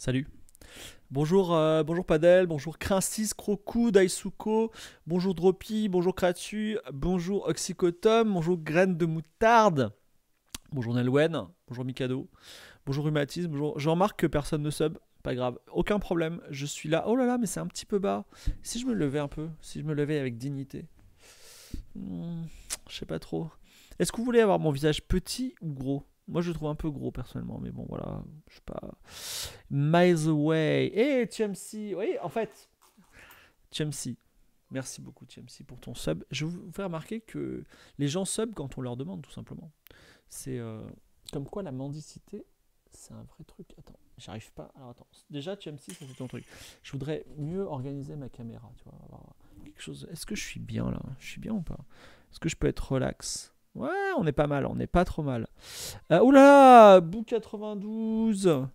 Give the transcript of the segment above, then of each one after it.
Salut. Bonjour, euh, bonjour Padel, bonjour Crincis, crocou, Daisuko, bonjour Dropi, bonjour Kratu, bonjour Oxycotum, bonjour Graines de Moutarde, bonjour Nelwen, bonjour Mikado, bonjour Rhumatisme, bonjour. Je remarque que personne ne sub, pas grave, aucun problème, je suis là. Oh là là, mais c'est un petit peu bas. Si je me levais un peu, si je me levais avec dignité. Hmm, je sais pas trop. Est-ce que vous voulez avoir mon visage petit ou gros moi, je le trouve un peu gros personnellement, mais bon, voilà, je sais pas. Miles Away. Et hey, Oui, en fait, TMC. Merci beaucoup, TMC, pour ton sub. Je vous fais remarquer que les gens sub quand on leur demande, tout simplement. C'est euh, comme quoi la mendicité, c'est un vrai truc. Attends, j'arrive pas. Alors, attends. Déjà, TMC, c'est ton truc. Je voudrais mieux organiser ma caméra, tu vois. quelque chose. Est-ce que je suis bien là Je suis bien ou pas Est-ce que je peux être relax Ouais, on est pas mal, on n'est pas trop mal. Euh, oula, Bou92,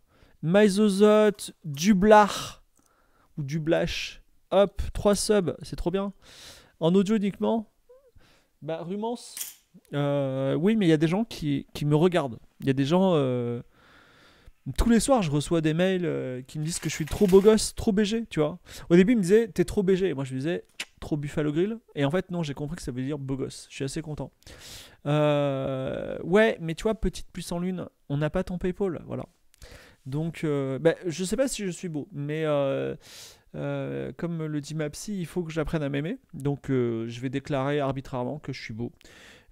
du dublar ou dublash hop, 3 subs, c'est trop bien. En audio uniquement, bah, Rumance, euh, oui, mais il y a des gens qui, me regardent. Il y a des gens. Euh, tous les soirs, je reçois des mails euh, qui me disent que je suis trop beau gosse, trop BG, tu vois. Au début, ils me disaient, t'es trop BG. Et moi, je me disais, trop Buffalo Grill. Et en fait, non, j'ai compris que ça veut dire beau gosse. Je suis assez content. Euh, ouais, mais tu vois, petite puce en lune, on n'a pas ton PayPal. Voilà. Donc, euh, ben, je sais pas si je suis beau, mais euh, comme le dit ma psy, il faut que j'apprenne à m'aimer. Donc, je vais déclarer arbitrairement que je suis beau.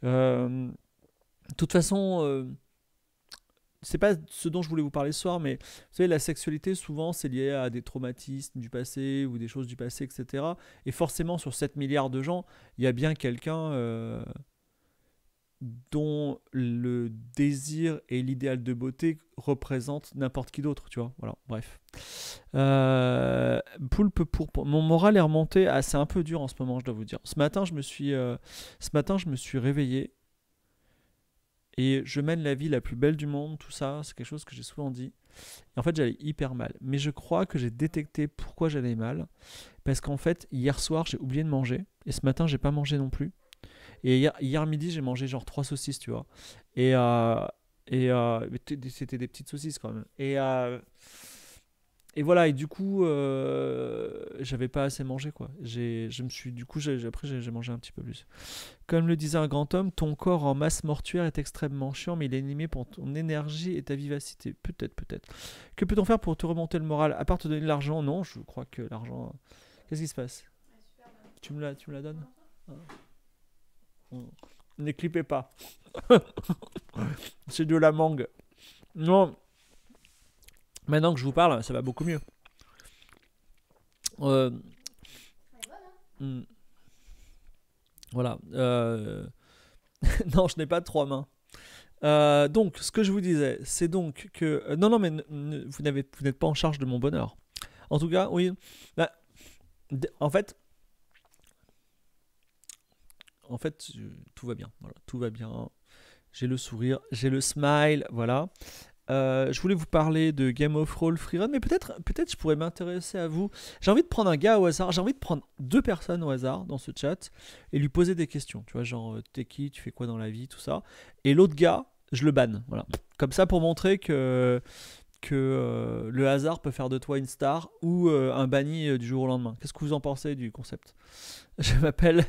De toute façon c'est pas ce dont je voulais vous parler ce soir, mais vous savez, la sexualité, souvent, c'est lié à des traumatismes du passé ou des choses du passé, etc. Et forcément, sur 7 milliards de gens, il y a bien quelqu'un euh, dont le désir et l'idéal de beauté représentent n'importe qui d'autre, tu vois. Voilà, bref. Euh, poulpe pour. Mon moral est remonté. Ah, c'est un peu dur en ce moment, je dois vous dire. Ce matin, je me suis, euh, ce matin, je me suis réveillé et je mène la vie la plus belle du monde, tout ça, c'est quelque chose que j'ai souvent dit. Et en fait, j'allais hyper mal. Mais je crois que j'ai détecté pourquoi j'allais mal. Parce qu'en fait, hier soir, j'ai oublié de manger. Et ce matin, j'ai pas mangé non plus. Et hier, midi, j'ai mangé genre trois saucisses, tu vois. Et, euh, et euh, c'était des petites saucisses quand même. Et, euh, et voilà, et du coup, euh, j'avais pas assez mangé, quoi. J'ai, je me suis, du coup, j'ai, après, j'ai, mangé un petit peu plus. Comme le disait un grand homme, ton corps en masse mortuaire est extrêmement chiant, mais il est animé pour ton énergie et ta vivacité. Peut-être, peut-être. Que peut-on faire pour te remonter le moral À part te donner de l'argent, non, je crois que l'argent. Qu'est-ce qui se passe tu me, la, tu me la donnes ah. hum. Ne clipez pas. C'est de la mangue. Non. Maintenant que je vous parle, ça va beaucoup mieux. Euh, hmm. Voilà. Euh, non, je n'ai pas trois mains. Euh, donc, ce que je vous disais, c'est donc que... Non, non, mais vous n'êtes pas en charge de mon bonheur. En tout cas, oui. Bah, en fait... En fait, tout va bien. tout va bien. J'ai le sourire, j'ai le smile, voilà. Euh, je voulais vous parler de Game of Roll Freerun, mais peut-être peut je pourrais m'intéresser à vous. J'ai envie de prendre un gars au hasard, j'ai envie de prendre deux personnes au hasard dans ce chat et lui poser des questions. Tu vois, genre, euh, t'es qui, tu fais quoi dans la vie, tout ça. Et l'autre gars, je le banne. Voilà. Comme ça pour montrer que, que euh, le hasard peut faire de toi une star ou un banni du jour au lendemain. Qu'est-ce que vous en pensez du concept Je m'appelle.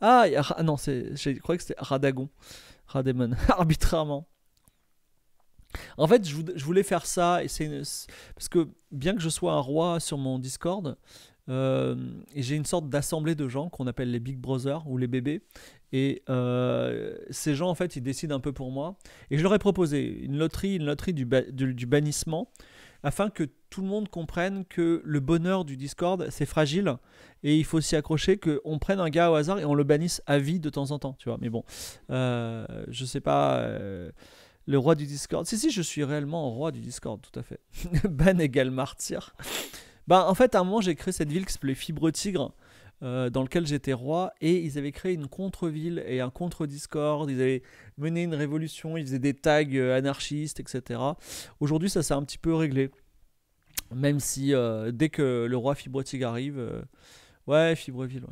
Ah, non, je croyais que c'était Radagon. Rademon, arbitrairement. En fait, je voulais faire ça, et parce que bien que je sois un roi sur mon Discord, euh, j'ai une sorte d'assemblée de gens qu'on appelle les Big Brothers ou les bébés. Et euh, ces gens, en fait, ils décident un peu pour moi. Et je leur ai proposé une loterie, une loterie du, du, bannissement, afin que tout le monde comprenne que le bonheur du Discord, c'est fragile. Et il faut s'y accrocher qu'on prenne un gars au hasard et on le bannisse à vie de temps en temps, tu vois. Mais bon, euh, je sais pas euh, le roi du Discord. Si, si, je suis réellement roi du Discord, tout à fait. ban égale martyr. bah, en fait, à un moment, j'ai créé cette ville qui s'appelait Fibre Tigre, euh, dans laquelle j'étais roi, et ils avaient créé une contre-ville et un contre-Discord. Ils avaient mené une révolution, ils faisaient des tags euh, anarchistes, etc. Aujourd'hui, ça s'est un petit peu réglé. Même si, euh, dès que le roi Fibre Tigre arrive, ouais, Fibreville, ouais.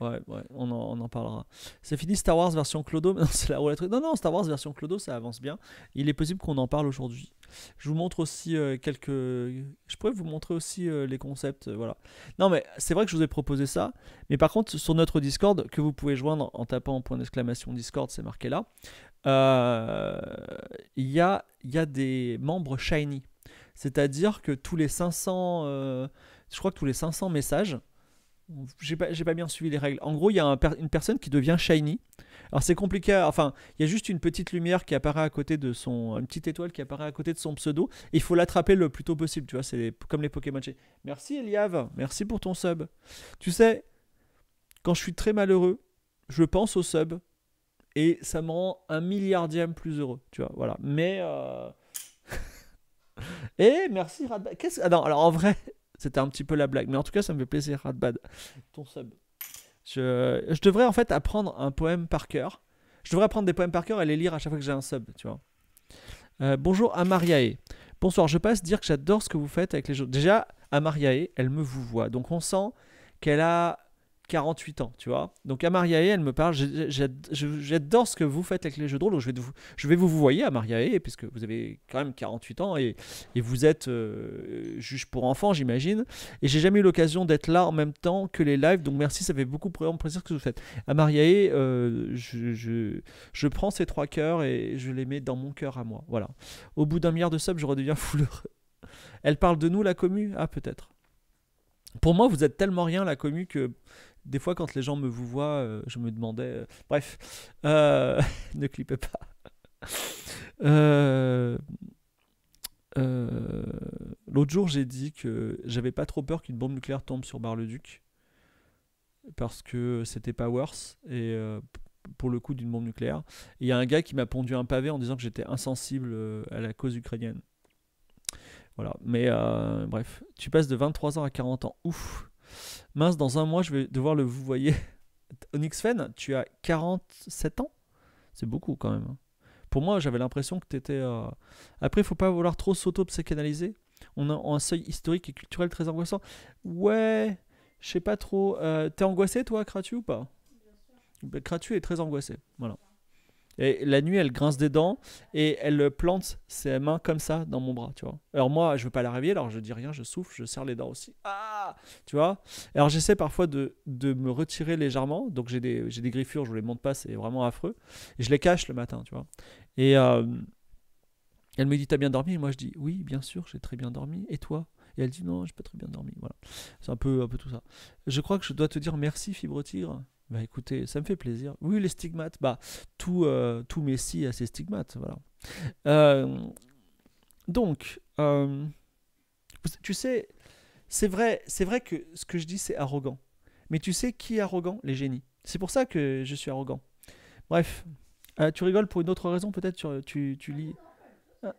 Ouais, ouais, on en, on en parlera. C'est fini Star Wars version Clodo. Non, c'est la Non, non, Star Wars version Clodo, ça avance bien. Il est possible qu'on en parle aujourd'hui. Je vous montre aussi euh, quelques. Je pourrais vous montrer aussi euh, les concepts. Euh, voilà. Non, mais c'est vrai que je vous ai proposé ça. Mais par contre, sur notre Discord, que vous pouvez joindre en tapant point d'exclamation Discord, c'est marqué là. Il y, a, y a des membres shiny. C'est-à-dire que tous les 500. je crois que tous les 500 messages j'ai pas, pas, bien suivi les règles. En gros, il y a une personne qui devient shiny. Alors c'est compliqué, enfin, il y a juste une petite lumière qui apparaît à côté de son, une petite étoile qui apparaît à côté de son pseudo. il faut l'attraper le plus tôt possible, tu vois, c'est comme les Pokémon. Merci Eliave. merci pour ton sub. Tu sais, quand je suis très malheureux, je pense au sub et ça me rend un milliardième plus heureux, tu vois, voilà. Mais euh... et eh, merci Radba. Qu'est-ce, ah non, alors en vrai, c'était un petit peu la blague. Mais en tout cas, ça me fait plaisir, Radbad. Ton sub. Je, devrais en fait apprendre un poème par cœur. Je devrais apprendre des poèmes par cœur et les lire à chaque fois que j'ai un sub, tu vois. Euh, bonjour Amariae. Bonsoir, je passe dire que j'adore ce que vous faites avec les gens. Déjà, Amariae, elle me vous voit. Donc on sent qu'elle a 48 ans, tu vois. Donc Amariae, elle me parle, j'adore ce que vous faites avec les jeux de rôle, je vais, vous, je vais vous e, puisque vous avez quand même 48 ans et, vous êtes euh, juge pour enfants, j'imagine. Et j'ai jamais eu l'occasion d'être là en même temps que les lives, donc merci, ça fait beaucoup plaisir que vous faites. À e, euh, je, je, prends ces trois cœurs et je les mets dans mon cœur à moi, voilà. Au bout d'un milliard de subs, je redeviens fouleur. Elle parle de nous, la commu Ah, peut-être. Pour moi, vous êtes tellement rien, la commu, que des fois, quand les gens me vous voient, euh, je me demandais. Euh, bref, euh, ne clipez pas. L'autre jour, j'ai dit que j'avais pas trop peur qu'une bombe nucléaire tombe sur Bar-le-Duc parce que c'était pas worse et pour le coup d'une bombe nucléaire. Il y a un gars qui m'a pondu un pavé en disant que j'étais insensible à la cause ukrainienne. Voilà, mais bref, tu passes de 23 ans à 40 ans, ouf mince, dans un mois, je vais devoir le vous voyez. Onyx tu as 47 ans C'est beaucoup quand même. Hein. Pour moi, j'avais l'impression que tu étais. Euh, Après, il faut pas vouloir trop s'auto-psychanalyser. On a un seuil historique et culturel très angoissant. Ouais, je sais pas trop. Tu euh, T'es angoissé, toi, Kratu, ou pas Bien sûr. Bah, Kratu est très angoissé. Voilà. Et la nuit, elle grince des dents et elle plante ses mains comme ça dans mon bras, tu vois. Alors moi, je veux pas la réveiller, alors je dis rien, je souffle, je serre les dents aussi. Ah Tu vois Alors j'essaie parfois de, me retirer légèrement, donc j'ai des, griffures, je vous les montre pas, c'est vraiment affreux. Et je les cache le matin, tu vois. Et euh, elle me dit, t'as bien dormi Et moi, je dis, oui, bien sûr, j'ai très bien dormi. Et toi et elle dit non, je pas très bien dormi. Voilà, c'est un peu, un peu tout ça. Je crois que je dois te dire merci, Fibre Tigre, bah écoutez, ça me fait plaisir. Oui, les stigmates, bah tout, euh, tout Messi a ses stigmates, voilà. Euh, donc, euh, tu sais, c'est vrai, c'est vrai que ce que je dis c'est arrogant. Mais tu sais qui est arrogant Les génies. C'est pour ça que je suis arrogant. Bref, tu rigoles pour une autre raison peut-être. Tu, tu, tu lis. Ah,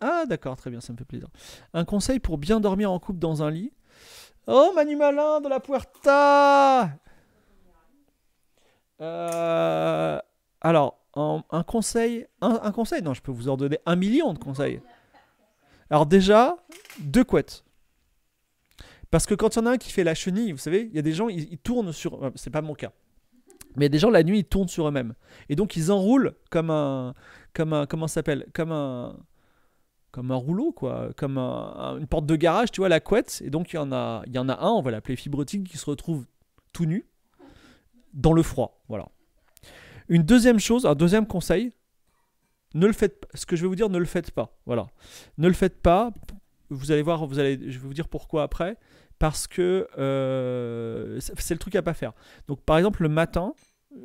ah d'accord, très bien, ça me fait plaisir. Un conseil pour bien dormir en couple dans un lit. Oh Manu Malin de la Puerta euh, alors, un, conseil, un, conseil, non, je peux vous en donner un million de conseils. Alors déjà, deux couettes. Parce que quand il y en a un qui fait la chenille, vous savez, il y a des gens, ils, tournent sur... Euh, c'est pas mon cas. Mais il y a des gens, la nuit, ils tournent sur eux-mêmes. Et donc, ils enroulent comme un... Comme un comment s'appelle Comme un... Comme un rouleau, quoi. Comme une porte de garage, tu vois, la couette. Et donc, il y en a, il y en a un, on va l'appeler fibrotique, qui se retrouve tout nu dans le froid. Voilà. Une deuxième chose, un deuxième conseil, ne le faites pas. Ce que je vais vous dire, ne le faites pas. Voilà. Ne le faites pas. Vous allez voir, vous allez, je vais vous dire pourquoi après. Parce que euh, c'est le truc à pas faire. Donc, par exemple, le matin,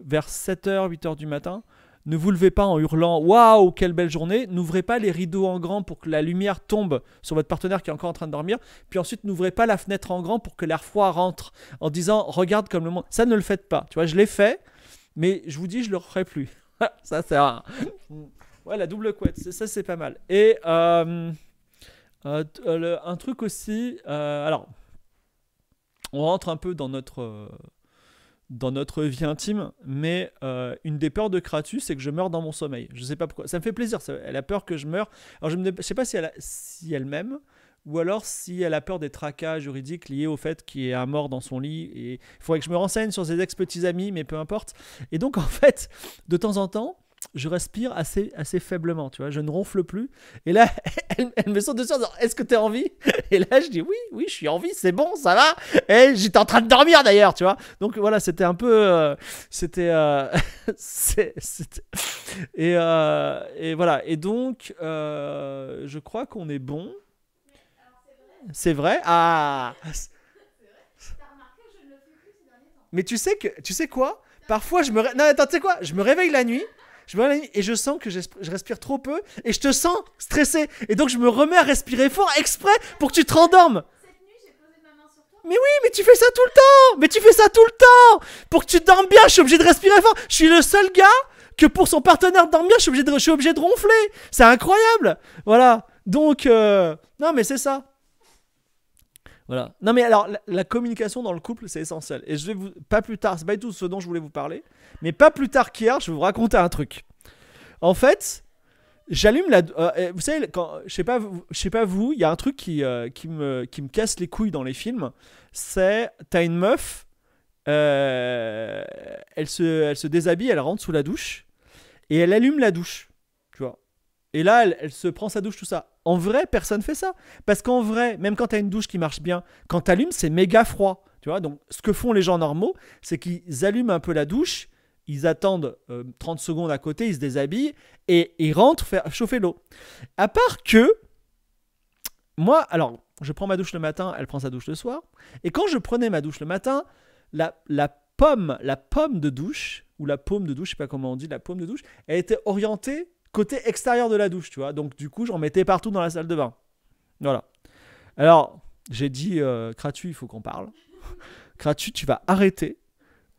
vers 7h, 8h du matin, ne vous levez pas en hurlant Waouh, quelle belle journée. N'ouvrez pas les rideaux en grand pour que la lumière tombe sur votre partenaire qui est encore en train de dormir. Puis ensuite, n'ouvrez pas la fenêtre en grand pour que l'air froid rentre en disant Regarde comme le monde. Ça, ne le faites pas. Tu vois, je l'ai fait, mais je vous dis, je le ferai plus. ça, c'est rare. Ouais, la double couette, ça, c'est pas mal. Et euh, euh, euh, un truc aussi. alors on rentre un peu dans notre, dans notre vie intime, mais euh, une des peurs de Kratus, c'est que je meure dans mon sommeil. Je ne sais pas pourquoi. Ça me fait plaisir. elle a peur que je meure. Alors je ne sais pas si elle, a, si elle m'aime ou alors si elle a peur des tracas juridiques liés au fait qu'il est à mort dans son lit. Et il faudrait que je me renseigne sur ses ex-petits amis, mais peu importe. Et donc en fait, de temps en temps, je respire assez, assez faiblement, tu vois, je ne ronfle plus. Et là, elle, me saute dessus en disant Est-ce que t'es en vie Et là, je dis Oui, oui, je suis en vie, c'est bon, ça va. Et j'étais en train de dormir d'ailleurs, tu vois. Donc voilà, c'était un peu. Euh, euh, c'était. et, euh, et, voilà. Et donc, je crois qu'on est bon. C'est vrai Ah Mais tu sais que tu sais quoi Parfois je me non attends tu sais quoi Je me réveille la nuit je me nuit et je sens que je respire trop peu et je te sens stressé. Et donc je me remets à respirer fort exprès pour que tu te rendormes. Mais oui, mais tu fais ça tout le temps Mais tu fais ça tout le temps Pour que tu dormes bien, je suis obligé de respirer fort. Je suis le seul gars que pour son partenaire dormir, je suis obligé de, je suis obligé de ronfler. C'est incroyable Voilà. Donc, euh, non, mais c'est ça. Voilà. Non, mais alors, la, la communication dans le couple, c'est essentiel. Et je vais vous... Pas plus tard, c'est pas du tout ce dont je voulais vous parler. Mais pas plus tard qu'hier, je vais vous raconter un truc. En fait, j'allume la. Euh, euh, vous savez, quand, je sais pas, je sais pas vous, il y a un truc qui, euh, qui, me, qui me casse les couilles dans les films. C'est t'as une meuf, elle se, elle se déshabille, elle rentre sous la douche et elle allume la douche, tu vois. Et là, elle, elle se prend sa douche, tout ça. En vrai, personne fait ça. Parce qu'en vrai, même quand t'as une douche qui marche bien, quand allumes, c'est méga froid. Tu vois, donc ce que font les gens normaux, c'est qu'ils allument un peu la douche ils attendent 30 euh, secondes à côté, ils se déshabillent et ils rentrent faire chauffer l'eau. À part que, moi, alors, je prends ma douche le matin, elle prend sa douche le soir. Et quand je prenais ma douche le matin, la, pomme, la pomme de douche, ou la pomme de douche, je sais pas comment on dit, la pomme de douche, elle était orientée côté extérieur de la douche, tu vois. Donc, du coup, j'en mettais partout dans la salle de bain. Voilà. Alors, j'ai dit, gratuit euh, Kratu, il faut qu'on parle. Kratu, tu vas arrêter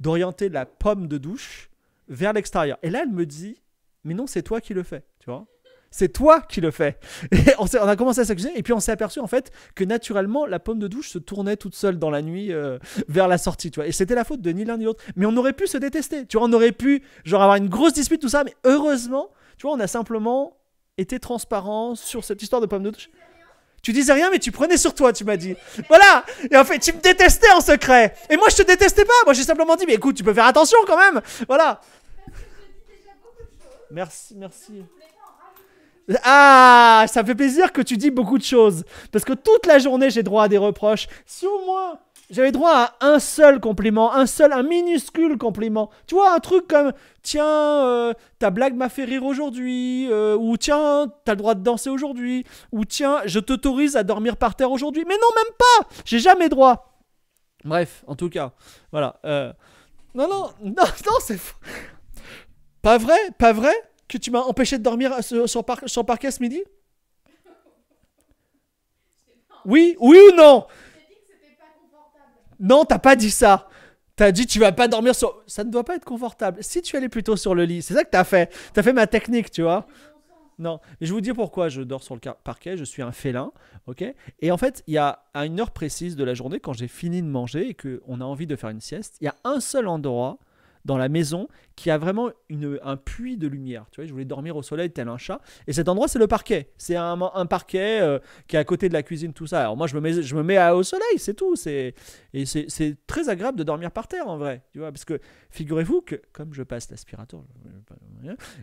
d'orienter la pomme de douche vers l'extérieur. Et là, elle me dit, mais non, c'est toi qui le fais, tu vois. C'est toi qui le fais. Et on, a commencé à s'accuser et puis on s'est aperçu en fait que naturellement la pomme de douche se tournait toute seule dans la nuit euh, vers la sortie, tu vois. Et c'était la faute de ni l'un ni l'autre. Mais on aurait pu se détester, tu vois. On aurait pu genre avoir une grosse dispute tout ça, mais heureusement, tu vois, on a simplement été transparent sur cette histoire de pomme de douche. Tu disais rien, mais tu prenais sur toi, tu m'as dit. Voilà Et en fait, tu me détestais en secret Et moi, je te détestais pas Moi, j'ai simplement dit, mais écoute, tu peux faire attention quand même Voilà Merci, merci. Ah, ça me fait plaisir que tu dis beaucoup de choses. Parce que toute la journée, j'ai droit à des reproches. Si moi. J'avais droit à un seul compliment, un seul, un minuscule compliment. Tu vois, un truc comme Tiens, euh, ta blague m'a fait rire aujourd'hui, euh, ou Tiens, t'as le droit de danser aujourd'hui, ou Tiens, je t'autorise à dormir par terre aujourd'hui. Mais non, même pas J'ai jamais droit Bref, en tout cas, voilà. Euh. Non, non, non, c'est Pas vrai, pas vrai que tu m'as empêché de dormir sur, parquet ce midi Oui, oui ou non non, t'as pas dit ça. T'as dit tu vas pas dormir sur. Ça ne doit pas être confortable. Si tu allais plutôt sur le lit, c'est ça que t'as fait. T'as fait ma technique, tu vois. Non, mais je vous dis pourquoi je dors sur le parquet. Je suis un félin, ok. Et en fait, il y a à une heure précise de la journée, quand j'ai fini de manger et que on a envie de faire une sieste, il y a un seul endroit dans la maison qui a vraiment une, un puits de lumière. Tu vois, je voulais dormir au soleil tel un chat. Et cet endroit, c'est le parquet. C'est un, un, parquet euh, qui est à côté de la cuisine, tout ça. Alors moi, je me mets, je me mets au soleil, c'est tout. C'est, et c'est, très agréable de dormir par terre, en vrai. Tu vois, parce que figurez-vous que, comme je passe l'aspirateur,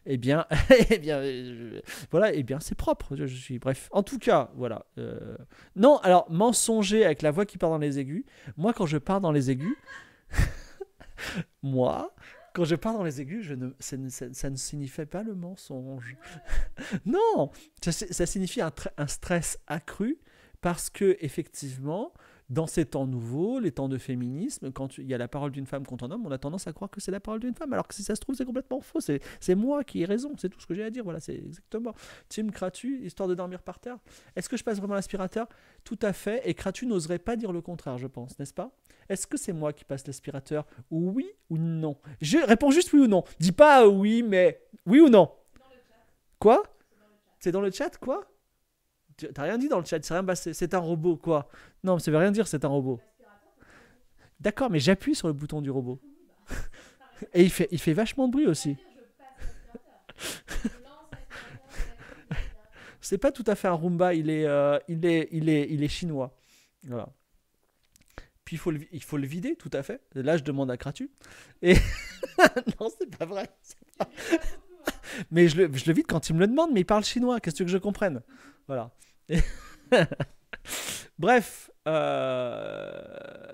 eh bien, et eh bien, euh, voilà, et eh bien, c'est propre. Je, suis, bref. En tout cas, voilà. Euh, non, alors, mensonger avec la voix qui part dans les aigus. Moi, quand je pars dans les aigus... Moi, quand je pars dans les aigus, je ne, ça, ça, ne signifie pas le mensonge. non, ça, signifie un, un, stress accru parce que effectivement, dans ces temps nouveaux, les temps de féminisme, quand il y a la parole d'une femme contre un homme, on a tendance à croire que c'est la parole d'une femme, alors que si ça se trouve, c'est complètement faux. C'est moi qui ai raison, c'est tout ce que j'ai à dire. Voilà, c'est exactement. Tim Kratu, histoire de dormir par terre. Est-ce que je passe vraiment l'aspirateur Tout à fait, et Kratu n'oserait pas dire le contraire, je pense, n'est-ce pas Est-ce que c'est moi qui passe l'aspirateur Oui ou non Je réponds juste oui ou non. Dis pas oui, mais oui ou non Quoi C'est dans le chat, quoi T'as rien dit dans le chat, c'est bah, C'est un robot, quoi. Non, ça veut rien dire, c'est un robot. D'accord, mais j'appuie sur le bouton du robot. Et il fait, il fait vachement de bruit aussi. c'est pas tout à fait un Roomba, il est, euh, il est, il est, il est chinois. Puis il faut, le, il faut le vider, tout à fait. Là, je demande à Kratu. Et non, c'est pas vrai. mais je le, je vide quand il me le demande, mais il parle chinois. Qu'est-ce que je comprenne Voilà. Bref, euh,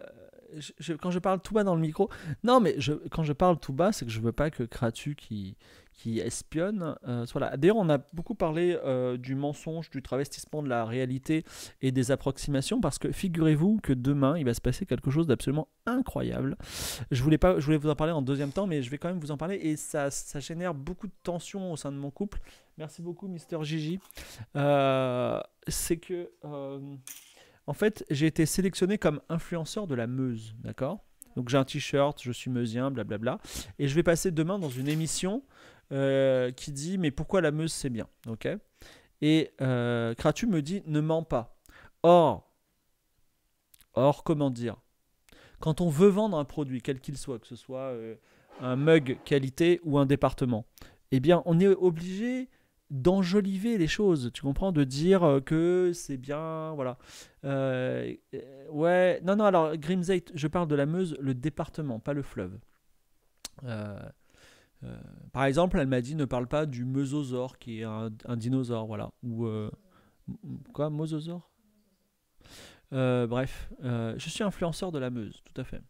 quand je parle tout bas dans le micro, non mais je, quand je parle tout bas, c'est que je veux pas que Kratu qui, qui espionne. Euh, D'ailleurs, on a beaucoup parlé euh, du mensonge, du travestissement de la réalité et des approximations, parce que figurez-vous que demain, il va se passer quelque chose d'absolument incroyable. Je voulais, pas, je voulais vous en parler en deuxième temps, mais je vais quand même vous en parler, et ça, ça génère beaucoup de tension au sein de mon couple. Merci beaucoup, Mister Gigi. Euh, c'est que, en fait, j'ai été sélectionné comme influenceur de la Meuse, d'accord donc j'ai un t-shirt, je suis meusien, blablabla. Et je vais passer demain dans une émission euh, qui dit mais pourquoi la Meuse c'est bien, ok Et euh, Kratu me dit ne mens pas. Or, or comment dire Quand on veut vendre un produit, quel qu'il soit, que ce soit euh, un mug qualité ou un département, eh bien on est obligé d'enjoliver les choses, tu comprends, de dire euh, que c'est bien, voilà. Euh, ouais, non, non, alors Grimzeit, je parle de la Meuse, le département, pas le fleuve. Euh, par exemple, elle m'a dit ne parle pas du meusosaure qui est un, dinosaure, voilà. Ou quoi, mososaure Bref, je suis influenceur de la Meuse, tout à fait.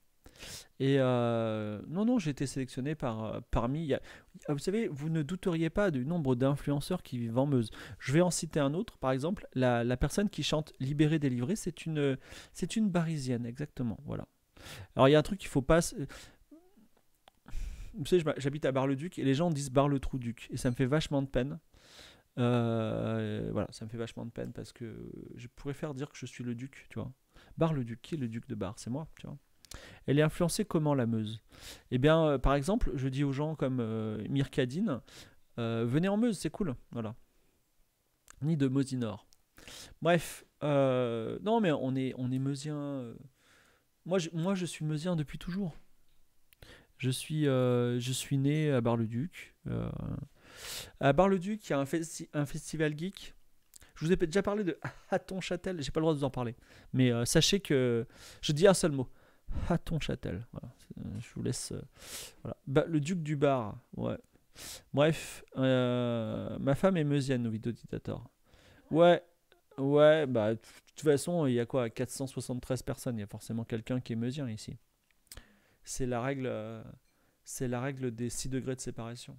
Et euh, non, non, j'ai été sélectionné par, euh, parmi. Ah, vous savez, vous ne douteriez pas du nombre d'influenceurs qui vivent en Meuse. Je vais en citer un autre, par exemple, la, personne qui chante Libéré, délivré, c'est une, c'est une barisienne, exactement. Voilà. Alors, il y a un truc qu'il faut pas. Vous savez, j'habite à Bar-le-Duc et les gens disent Bar-le-Trou-Duc. Et ça me fait vachement de peine. Euh, voilà, ça me fait vachement de peine parce que je pourrais faire dire que je suis le duc, tu vois. Bar-le-Duc, qui est le duc de Bar C'est moi, tu vois. Elle est influencée comment la Meuse Eh bien, euh, par exemple, je dis aux gens comme euh, Mirkadine, euh, venez en Meuse, c'est cool, voilà. Ni de Mosinor. Bref, non mais on est, on est meusien. Moi je, moi, je suis meusien depuis toujours. Je suis, je suis né à Bar-le-Duc. à Bar-le-Duc, il y a un, festival geek. Je vous ai déjà parlé de Hatton Châtel, j'ai pas le droit de vous en parler. Mais sachez que je dis un seul mot ton châtel euh, Je vous laisse. Euh, bah, le duc du bar. Ouais. Bref, euh, ma femme est meusienne, au vidéodictateur. Ouais, ouais, bah, de toute façon, il y a quoi 473 personnes, il y a forcément quelqu'un qui est meusien ici. C'est la règle, c'est la règle des 6 degrés de séparation.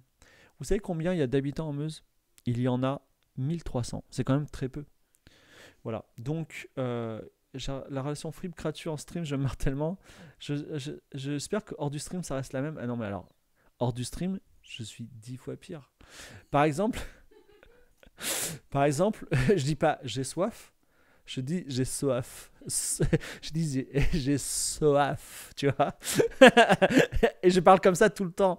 Vous savez combien il y a d'habitants en Meuse Il y en a 1300, c'est quand même très peu. Voilà, donc la relation fripe créature en stream, je marre tellement. J'espère je, que hors du stream, ça reste la même. Ah non, mais alors, hors du stream, je suis dix fois pire. Par exemple, par exemple, je dis pas j'ai soif, je dis j'ai soif. Je dis j'ai soif, tu vois. et je parle comme ça tout le temps.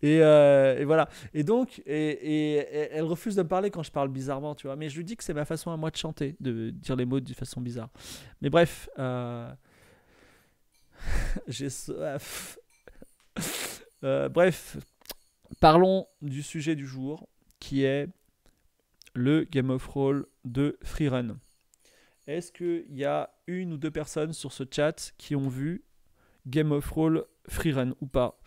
Et, euh, voilà. Et donc, et, elle refuse de me parler quand je parle bizarrement, tu vois. Mais je lui dis que c'est ma façon à moi de chanter, de dire les mots de façon bizarre. Mais bref, euh, j'ai soif. Euh, bref, parlons du sujet du jour qui est le Game of Roll de Freerun. Est-ce qu'il y a une ou deux personnes sur ce chat qui ont vu Game of Roll Freerun ou pas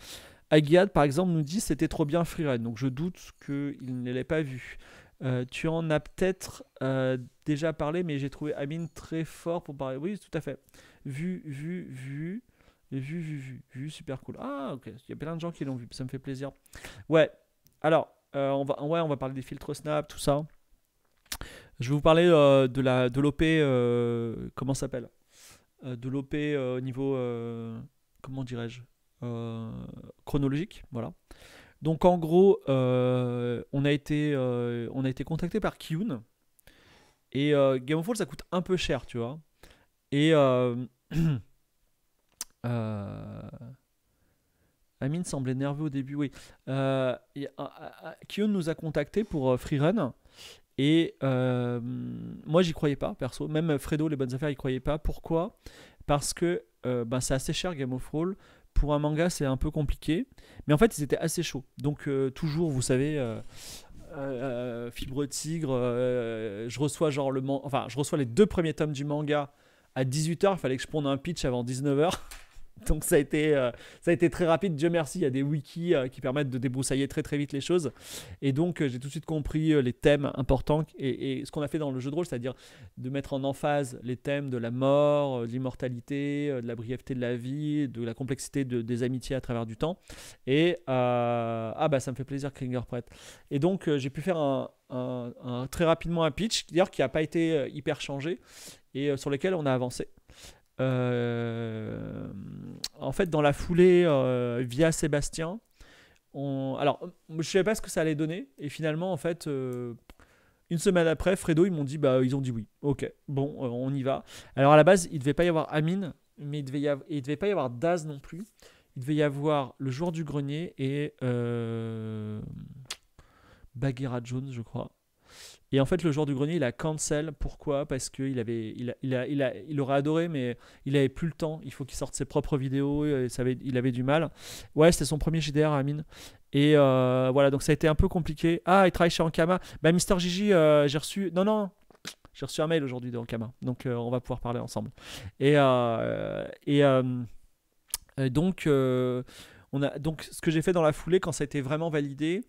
Agiad, par exemple, nous dit c'était trop bien Freerun, donc je doute qu'il ne l'ait pas vu. Euh, tu en as peut-être euh, déjà parlé, mais j'ai trouvé Amine très fort pour parler. Oui, tout à fait. Vu, vu, vu. Vu, vu, vu, vu, super cool. Ah, ok, il y a plein de gens qui l'ont vu, ça me fait plaisir. Ouais, alors, euh, on, va, ouais, on va parler des filtres Snap, tout ça. Je vais vous parler euh, de la de l'OP euh, comment s'appelle euh, De l'OP au niveau comment dirais-je chronologique, voilà. Donc en gros, on a été on a été contacté par Kyun et Game of Thrones ça coûte un peu cher, tu vois. Et Amine semblait nerveux au début, oui. Euh, nous a contacté pour Free Freerun et euh, moi, j'y croyais pas, perso. Même Fredo, les bonnes affaires, il croyait pas. Pourquoi Parce que euh, bah, c'est assez cher Game of Thrones. Pour un manga, c'est un peu compliqué. Mais en fait, ils étaient assez chauds. Donc, euh, toujours, vous savez. fibre tigre, je reçois genre enfin je reçois les deux premiers tomes du manga à 18h, il fallait que je prenne un pitch avant 19h. Donc ça a, été, euh, ça a été très rapide, Dieu merci, il y a des wikis euh, qui permettent de débroussailler très très vite les choses. Et donc euh, j'ai tout de suite compris les thèmes importants et, ce qu'on a fait dans le jeu de rôle, c'est-à-dire de mettre en emphase les thèmes de la mort, de l'immortalité, de la brièveté de la vie, de la complexité de, des amitiés à travers du temps. Et ah bah ça me fait plaisir Kringer Et donc j'ai pu faire un, très rapidement un pitch, d'ailleurs qui n'a pas été hyper changé et sur lequel on a avancé. Euh, en fait, dans la foulée, euh, via Sébastien, on... alors je savais pas ce que ça allait donner, et finalement, en fait, euh, une semaine après, Fredo, ils m'ont dit, bah, ils ont dit oui. Ok, bon, on y va. Alors à la base, il devait pas y avoir Amine, mais il devait devait pas y avoir Daz non plus. Il devait y avoir le joueur du grenier et Bagheera Jones, je crois. Et en fait, le joueur du grenier, il a cancel. Pourquoi Parce qu'il avait, il, il, il, il, aurait adoré, mais il avait plus le temps. Il faut qu'il sorte ses propres vidéos. Et ça il avait du mal. Ouais, c'était son premier JDR Amine. Et euh, voilà, donc ça a été un peu compliqué. Ah, il travaille chez Ankama. Bah, Mister Gigi, euh, j'ai reçu. Non, non, j'ai reçu un mail aujourd'hui de Ankama. Donc euh, on va pouvoir parler ensemble. Et, et, et donc, on a, donc, ce que j'ai fait dans la foulée, quand ça a été vraiment validé,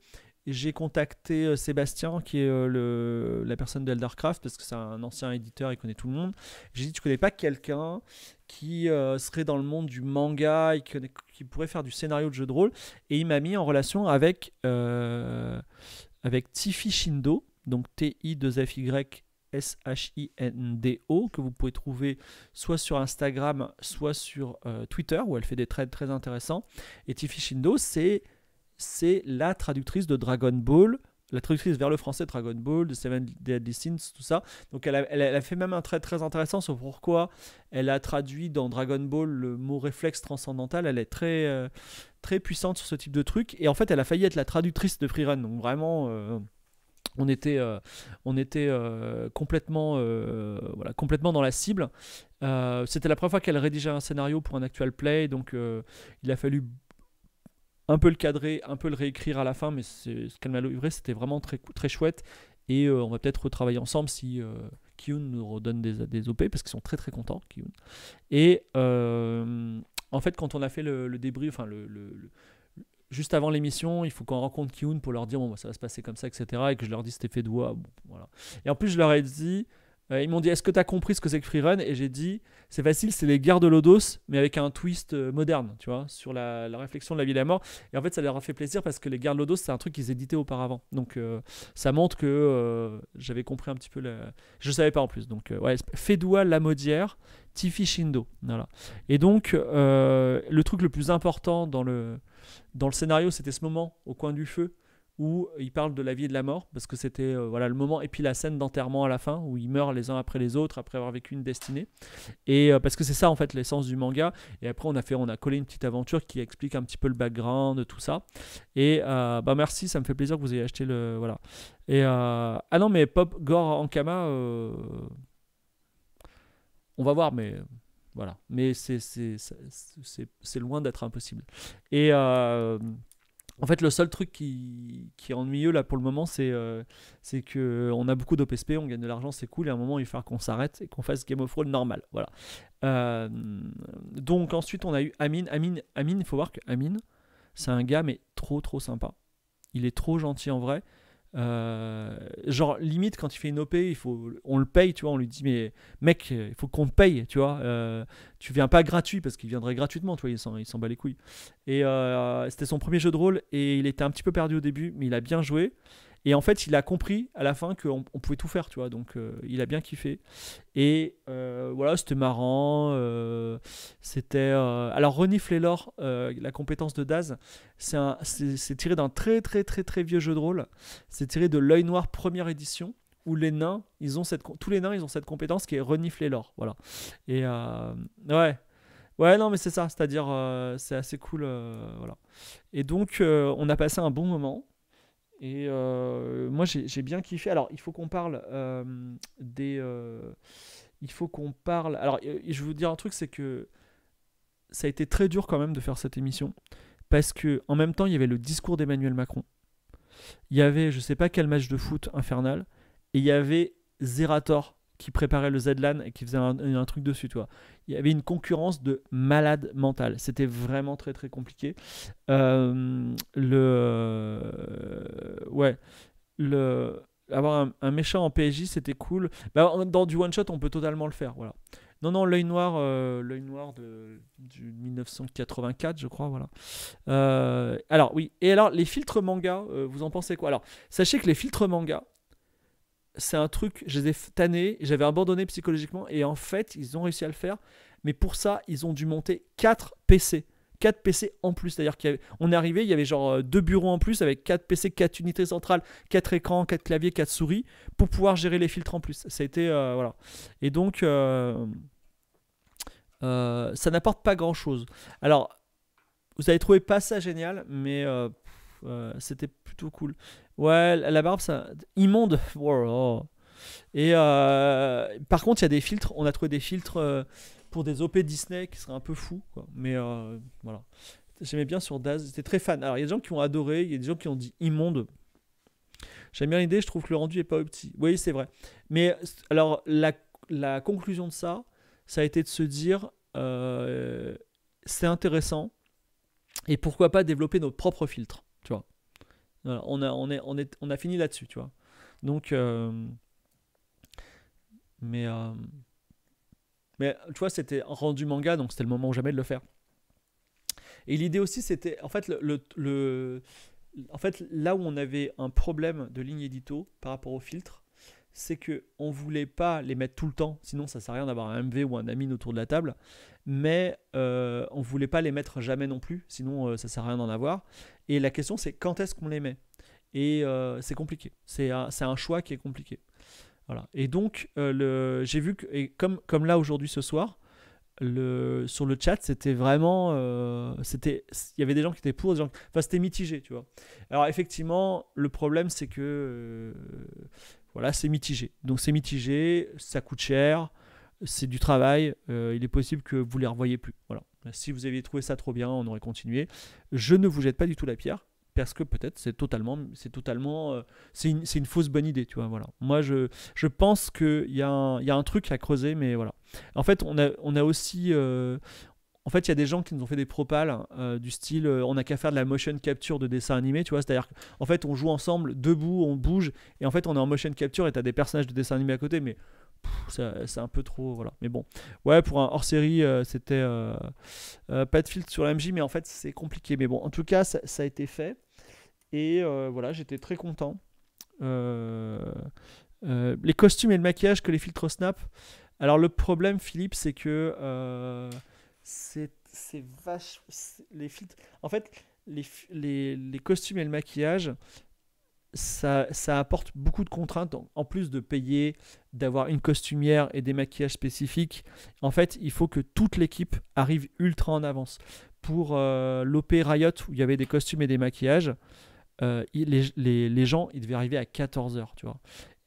j'ai contacté euh, Sébastien, qui est euh, le, la personne de Eldercraft, parce que c'est un ancien éditeur, il connaît tout le monde. J'ai dit, tu connais pas quelqu'un qui euh, serait dans le monde du manga et qui, pourrait faire du scénario de jeu de rôle. Et il m'a mis en relation avec, avec Tifi Shindo, donc T-I-2-F-Y S-H-I-N-D-O, que vous pouvez trouver soit sur Instagram, soit sur Twitter, où elle fait des trades très intéressants. Et Tiffy Shindo, c'est c'est la traductrice de Dragon Ball, la traductrice vers le français Dragon Ball, de Seven Deadly Sins, tout ça. Donc elle a, fait même un trait très intéressant sur pourquoi elle a traduit dans Dragon Ball le mot réflexe transcendantal. Elle est très, euh, très puissante sur ce type de truc. Et en fait, elle a failli être la traductrice de Freerun. Donc vraiment... Euh, on était, euh, on était complètement, voilà, complètement dans la cible. C'était la première fois qu'elle rédigeait un scénario pour un actual play, donc il a fallu un peu le cadrer, un peu le réécrire à la fin, mais ce qu'elle m'a livré, c'était vraiment très, très chouette. Et euh, on va peut-être retravailler ensemble si euh, nous redonne des, des OP, parce qu'ils sont très très contents, Kyun. Et euh, en fait, quand on a fait le, débrief, enfin le, juste avant l'émission, il faut qu'on rencontre Kyun pour leur dire bon, bah, ça va se passer comme ça, etc. Et que je leur dise c'était fait de voix. voilà. Et en plus, je leur ai dit euh, ils m'ont dit Est-ce que tu as compris ce que c'est que Run Et j'ai dit C'est facile, c'est les guerres de Lodos, mais avec un twist euh, moderne, tu vois, sur la, réflexion de la vie et la mort. Et en fait, ça leur a fait plaisir parce que les guerres de Lodos, c'est un truc qu'ils éditaient auparavant. Donc, euh, ça montre que j'avais compris un petit peu. La... Je savais pas en plus. Donc, ouais, Fédoua Lamodière, Tiffy Shindo. Voilà. Et donc, le truc le plus important dans le, dans le scénario, c'était ce moment au coin du feu où il parle de la vie et de la mort, parce que c'était euh, voilà, le moment, et puis la scène d'enterrement à la fin, où ils meurent les uns après les autres, après avoir vécu une destinée. Et euh, parce que c'est ça, en fait, l'essence du manga. Et après, on a, fait, on a collé une petite aventure qui explique un petit peu le background, tout ça. Et euh, bah, merci, ça me fait plaisir que vous ayez acheté le. Voilà. Et, ah non, mais Pop Gore Ankama, on va voir, mais. Voilà. Mais c'est loin d'être impossible. Et. En fait, le seul truc qui, est ennuyeux là pour le moment, c'est qu'on euh, que on a beaucoup d'OPSP, on gagne de l'argent, c'est cool, et à un moment, il va falloir qu'on s'arrête et qu'on fasse Game of Thrones normal. Voilà. Euh, donc ensuite, on a eu Amine. Amine, Amine, il faut voir que Amine, c'est un gars mais trop trop sympa. Il est trop gentil en vrai. Euh, genre limite quand il fait une OP, il faut, on le paye, tu vois, on lui dit mais mec, il faut qu'on te paye, tu vois, euh, tu viens pas gratuit parce qu'il viendrait gratuitement, tu vois, il s'en, bat les couilles. Et euh, c'était son premier jeu de rôle et il était un petit peu perdu au début, mais il a bien joué. Et en fait, il a compris à la fin qu'on pouvait tout faire, tu vois. Donc, euh, il a bien kiffé. Et euh, voilà, c'était marrant. Euh, c'était. Alors, renifler l'or, la compétence de Daz, c'est tiré d'un très, très, très, très vieux jeu de rôle. C'est tiré de L'œil noir première édition où les nains, ils ont cette, tous les nains, ils ont cette compétence qui est renifler l'or. Voilà. Et ouais, Ouais, non, mais c'est ça, c'est-à-dire, c'est assez cool. voilà. Et donc, on a passé un bon moment. Et euh, moi, j'ai bien kiffé. Alors, il faut qu'on parle euh, des. Euh, il faut qu'on parle. Alors, je vais vous dire un truc, c'est que ça a été très dur quand même de faire cette émission. Parce que, en même temps, il y avait le discours d'Emmanuel Macron. Il y avait, je sais pas quel match de foot infernal. Et il y avait Zerator qui préparait le Z-Lan et qui faisait un, truc dessus, tu vois. Il y avait une concurrence de malade mental. C'était vraiment très très compliqué. Euh, le euh, ouais le avoir un, méchant en PSJ, c'était cool. Bah, dans du one shot on peut totalement le faire, voilà. Non, non, l'œil noir, euh, l'œil noir de, du 1984, je crois, voilà. alors oui, et alors les filtres manga, vous en pensez quoi Alors, sachez que les filtres manga, c'est un truc, je les ai tannés, j'avais abandonné psychologiquement, et en fait, ils ont réussi à le faire. Mais pour ça, ils ont dû monter 4 PC. 4 PC en plus. C'est-à-dire qu'on est arrivé, il y avait genre euh, deux bureaux en plus avec 4 PC, 4 unités centrales, 4 écrans, 4 claviers, 4 souris pour pouvoir gérer les filtres en plus. Ça a été. Euh, voilà. Et donc, euh, ça n'apporte pas grand-chose. Alors, vous avez trouvé pas ça génial, mais c'était plutôt cool. Ouais, la barbe, ça. Immonde. Et euh, par contre, il y a des filtres. On a trouvé des filtres euh, pour des OP Disney qui seraient un peu fous. Quoi. Mais euh, voilà. J'aimais bien sur Daz. J'étais très fan. Alors, il y a des gens qui ont adoré. Il y a des gens qui ont dit immonde. J'aime bien l'idée. Je trouve que le rendu est pas petit. Oui, c'est vrai. Mais alors, la, conclusion de ça, ça a été de se dire c'est intéressant. Et pourquoi pas développer nos propres filtres. Tu vois on, a, est, est, on a fini là-dessus, tu vois. Donc, euh, mais, euh, mais tu vois, c'était rendu manga, donc c'était le moment jamais de le faire. Et l'idée aussi, c'était en fait en fait là où on avait un problème de ligne édito par rapport au filtre, c'est que on voulait pas les mettre tout le temps, sinon ça sert à rien d'avoir un MV ou un Amine autour de la table, mais on euh, on voulait pas les mettre jamais non plus, sinon ça euh, ça sert à rien d'en avoir. Et la question c'est quand est-ce qu'on les met Et euh, c'est compliqué, c'est un, un, choix qui est compliqué. Voilà. Et donc le, j'ai vu que comme, comme là aujourd'hui ce soir, le, sur le chat, c'était vraiment. c'était Il y avait des gens qui étaient pour, des gens. Enfin, c'était mitigé, tu vois. Alors, effectivement, le problème, c'est que. Voilà, c'est mitigé. Donc c'est mitigé, ça coûte cher, c'est du travail, euh, il est possible que vous ne les revoyez plus. Voilà. Si vous aviez trouvé ça trop bien, on aurait continué. Je ne vous jette pas du tout la pierre, parce que peut-être c'est totalement, c'est totalement, euh, c'est une, fausse bonne idée, tu vois. Voilà. Moi, je, je pense qu'il y, a un, un truc à creuser, mais voilà. En fait, on a, on a aussi, euh, en fait, il y a des gens qui nous ont fait des propales euh, du style euh, on n'a qu'à faire de la motion capture de dessins animé. tu vois. C'est-à-dire qu'en fait, on joue ensemble, debout, on bouge, et en fait, on est en motion capture et t'as des personnages de dessins animés à côté, mais c'est un peu trop, voilà. Mais bon, ouais, pour un hors série, euh, c'était pas de filtre sur la mais en fait, c'est compliqué. Mais bon, en tout cas, ça, ça a été fait, et voilà, j'étais très content. les costumes et le maquillage que les filtres snap. Alors, le problème, Philippe, c'est que c'est vache. Les En fait, les, les, les, costumes et le maquillage, ça, ça apporte beaucoup de contraintes. En plus de payer, d'avoir une costumière et des maquillages spécifiques, en fait, il faut que toute l'équipe arrive ultra en avance. Pour euh, l'OP Riot, où il y avait des costumes et des maquillages, euh, les, les, gens, ils devaient arriver à 14h, tu vois.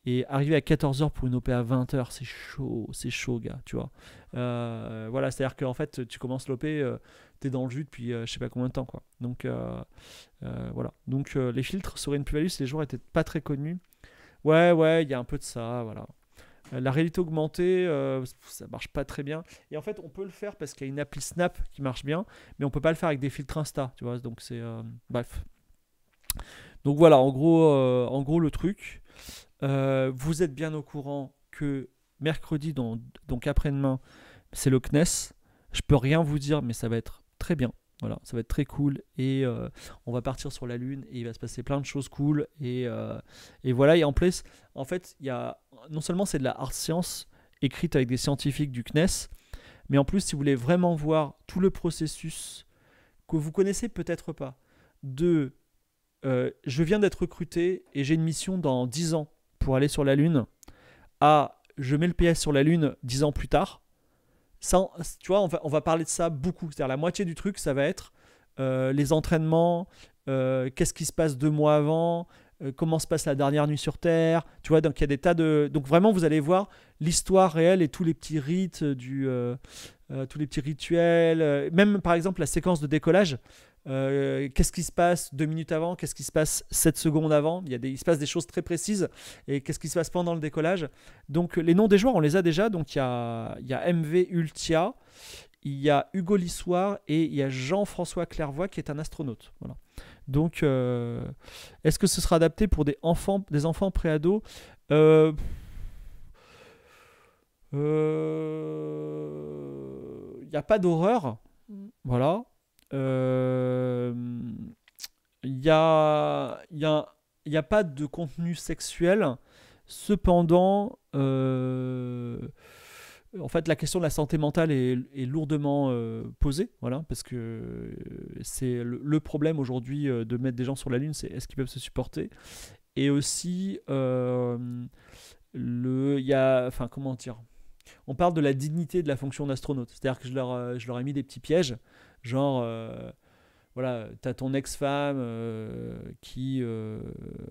Et arriver à 14h pour une OP à 20h, c'est chaud, c'est chaud, gars, tu vois. Euh, voilà, c'est-à-dire qu'en fait, tu commences l'OP, euh, tu es dans le jus depuis euh, je sais pas combien de temps, quoi. Donc, voilà. Donc, les filtres seraient une plus-value si les joueurs étaient pas très connus. Ouais, ouais, il y a un peu de ça, voilà. La réalité augmentée, ça marche pas très bien. Et en fait, on peut le faire parce qu'il y a une appli Snap qui marche bien, mais on peut pas le faire avec des filtres Insta, tu vois. Donc, c'est. bref. Donc, voilà, en gros, en gros le truc. Euh, vous êtes bien au courant que mercredi, donc, donc après-demain, c'est le CNES. Je peux rien vous dire, mais ça va être très bien. Voilà, ça va être très cool et euh, on va partir sur la lune et il va se passer plein de choses cool et, euh, et voilà et en plus en fait il y a non seulement c'est de la hard science écrite avec des scientifiques du CNES mais en plus si vous voulez vraiment voir tout le processus que vous connaissez peut-être pas de je viens d'être recruté et j'ai une mission dans 10 ans pour aller sur la Lune à je mets le PS sur la Lune dix ans plus tard, tu vois, on va, parler de ça beaucoup. C'est-à-dire la moitié du truc, ça va être euh, les entraînements, euh, qu'est-ce qui se passe deux mois avant, euh, comment se passe la dernière nuit sur Terre, tu vois, donc il y a des tas de... Donc vraiment, vous allez voir l'histoire réelle et tous les petits rites, du, tous les petits rituels, même par exemple la séquence de décollage, euh, qu'est-ce qui se passe deux minutes avant, qu'est-ce qui se passe sept secondes avant. Il, y a des, il se passe des choses très précises et qu'est-ce qui se passe pendant le décollage. Donc les noms des joueurs, on les a déjà. Donc il y a, il y a MV Ultia, il y a Hugo Lissoir et il y a Jean-François Clairvoy qui est un astronaute. Voilà. Donc euh, est-ce que ce sera adapté pour des enfants, des enfants pré-ados euh, il n'y a pas d'horreur. Mm. Voilà il euh, n'y a, y a, pas de contenu sexuel. Cependant, euh, en fait, la question de la santé mentale est, lourdement euh, posée, voilà, parce que c'est le, problème aujourd'hui de mettre des gens sur la Lune, c'est est-ce qu'ils peuvent se supporter Et aussi, le, enfin, comment dire On parle de la dignité de la fonction d'astronaute, c'est-à-dire que je leur, je leur ai mis des petits pièges. Genre, euh, voilà, t'as ton ex-femme euh, qui, euh,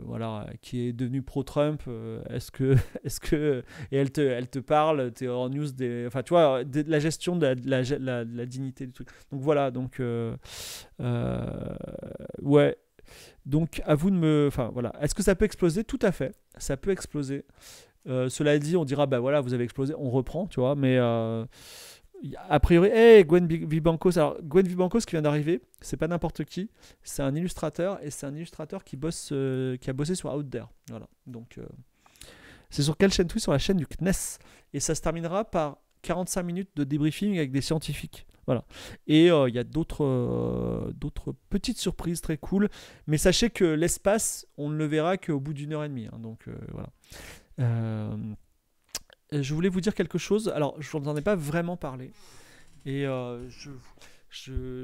voilà, qui est devenue pro-Trump. Est-ce que, est-ce que, et elle te, elle te parle, t'es en news des, enfin, tu vois, de la gestion de la, la, dignité du truc. Donc voilà, donc, ouais. Donc à vous de me, enfin voilà, est-ce que ça peut exploser Tout à fait, ça peut exploser. cela dit, on dira, bah voilà, vous avez explosé, on reprend, tu vois, mais a priori, eh, Gwen Vibankos. Alors, qui vient d'arriver, c'est pas n'importe qui. C'est un illustrateur et c'est un illustrateur qui bosse, euh, qui a bossé sur Out Voilà. Donc, euh, c'est sur quelle chaîne Sur la chaîne du CNES. Et ça se terminera par 45 minutes de débriefing avec des scientifiques. Voilà. Et euh, il y a d'autres, d'autres petites surprises très cool. Mais sachez que l'espace, on ne le verra qu'au bout d'une heure et demie. Hein, donc, voilà. Euh, je voulais vous dire quelque chose. Alors, je n'en ai pas vraiment parlé. Et euh,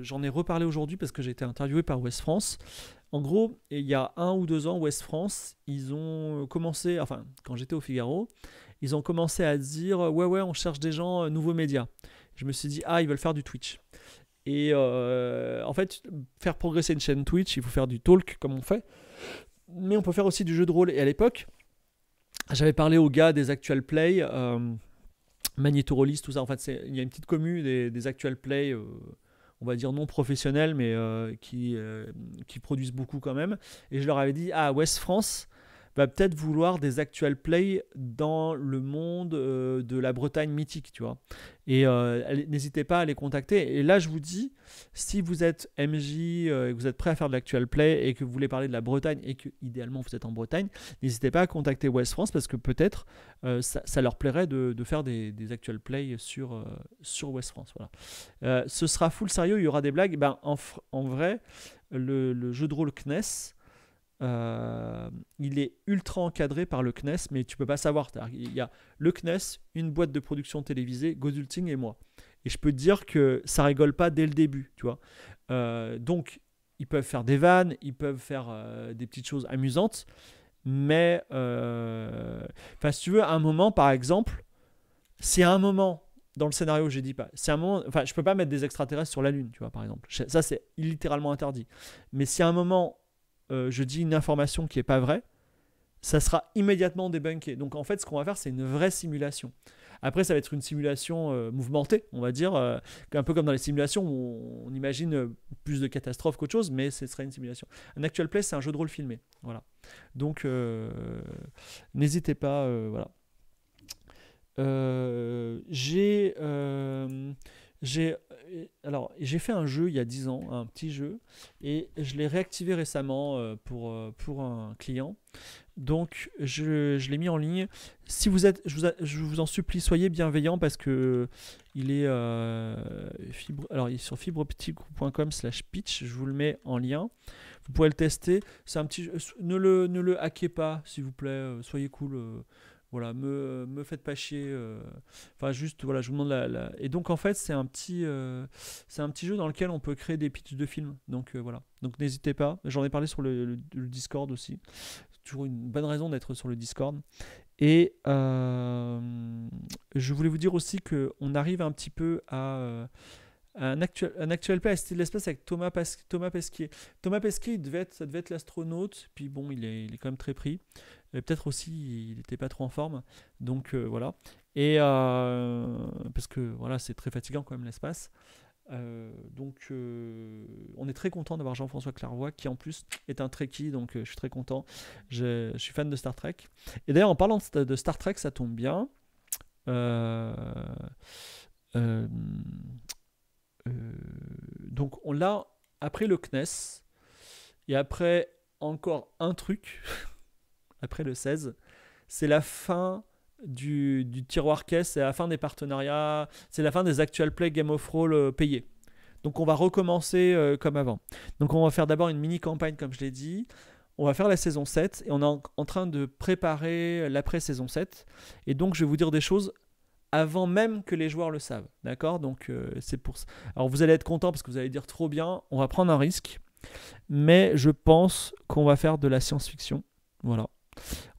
j'en ai reparlé aujourd'hui parce que j'ai été interviewé par West France. En gros, il y a un ou deux ans, West France, ils ont commencé, enfin, quand j'étais au Figaro, ils ont commencé à dire Ouais, ouais, on cherche des gens, euh, nouveaux médias. Je me suis dit Ah, ils veulent faire du Twitch. Et en fait, faire progresser une chaîne Twitch, il faut faire du talk comme on fait. Mais on peut faire aussi du jeu de rôle. Et à l'époque, j'avais parlé aux gars des Actual Play, euh, Magneto tout ça. En fait, il y a une petite commune des, Actual Play, euh, on va dire non professionnels, mais euh, qui, euh, qui produisent beaucoup quand même. Et je leur avais dit, ah, West France, va peut-être vouloir des actual play dans le monde euh, de la Bretagne mythique, tu vois. Et euh, n'hésitez pas à les contacter. Et là, je vous dis, si vous êtes MJ euh, et que vous êtes prêt à faire de l'actual play et que vous voulez parler de la Bretagne et que idéalement vous êtes en Bretagne, n'hésitez pas à contacter West France parce que peut-être ça, leur plairait de, faire des, actual play sur, sur West France. Voilà. ce sera full sérieux, il y aura des blagues. Ben, en, vrai, le, le jeu de rôle CNES euh, il est ultra encadré par le CNES, mais tu peux pas savoir. Il y a le CNES, une boîte de production télévisée, Gozulting et moi. Et je peux te dire que ça rigole pas dès le début, tu vois. Euh, donc, ils peuvent faire des vannes, ils peuvent faire euh, des petites choses amusantes, mais enfin, si tu veux, à un moment, par exemple, c'est un moment dans le scénario, j'ai dit pas. C'est un moment. Enfin, je peux pas mettre des extraterrestres sur la Lune, tu vois, par exemple. Ça, c'est littéralement interdit. Mais si à un moment euh, je dis une information qui n'est pas vraie, ça sera immédiatement débunké. Donc en fait, ce qu'on va faire, c'est une vraie simulation. Après, ça va être une simulation euh, mouvementée, on va dire, euh, un peu comme dans les simulations où on imagine plus de catastrophes qu'autre chose, mais ce sera une simulation. Un actual play, c'est un jeu de rôle filmé. Voilà. Donc, n'hésitez pas. voilà. j'ai j'ai euh, alors j'ai fait un jeu il y a 10 ans, un petit jeu, et je l'ai réactivé récemment euh, pour, euh, pour un client. Donc je, je l'ai mis en ligne. Si vous êtes, je vous, je vous en supplie, soyez bienveillants parce que il est fibre, alors il est sur fibreoptique.com/pitch. Je vous le mets en lien. Vous pouvez le tester. C'est un petit, ne le ne le hackez pas s'il vous plaît. Soyez cool. Voilà, me, me faites pas chier. Euh. Enfin, juste, voilà, je vous demande la. Et donc, en fait, c'est un, petit, euh, c'est un petit jeu dans lequel on peut créer des pitchs de films. Donc, euh, voilà. Donc, n'hésitez pas. J'en ai parlé sur le, Discord aussi. Toujours une bonne raison d'être sur le Discord. Et je voulais vous dire aussi que on arrive un petit peu à un actuel, un actuel place c'était de l'espace avec Thomas, Pas, Thomas Pesquier Thomas devait être, ça devait être l'astronaute, puis bon, il est, il est quand même très pris mais peut-être aussi il n'était pas trop en forme. Donc euh, voilà. Et euh, parce que voilà, c'est très fatigant quand même l'espace. Euh, donc on est très content d'avoir Jean-François Clairvoy qui en plus est un Trekkie, donc je suis très content. Je, suis fan de Star Trek. Et d'ailleurs en parlant de, de, Star Trek, ça tombe bien. donc on l'a après le CNES et après encore un truc après le 16. C'est la fin du, du tiroir caisse, c'est la fin des partenariats, c'est la fin des actual play Game of Roll euh, payés. Donc on va recommencer euh, comme avant. Donc on va faire d'abord une mini campagne comme je l'ai dit. On va faire la saison 7 et on est en, train de préparer l'après-saison 7. Et donc je vais vous dire des choses avant même que les joueurs le savent. D'accord Donc euh, c'est pour Alors vous allez être content parce que vous allez dire trop bien, on va prendre un risque. Mais je pense qu'on va faire de la science-fiction. Voilà.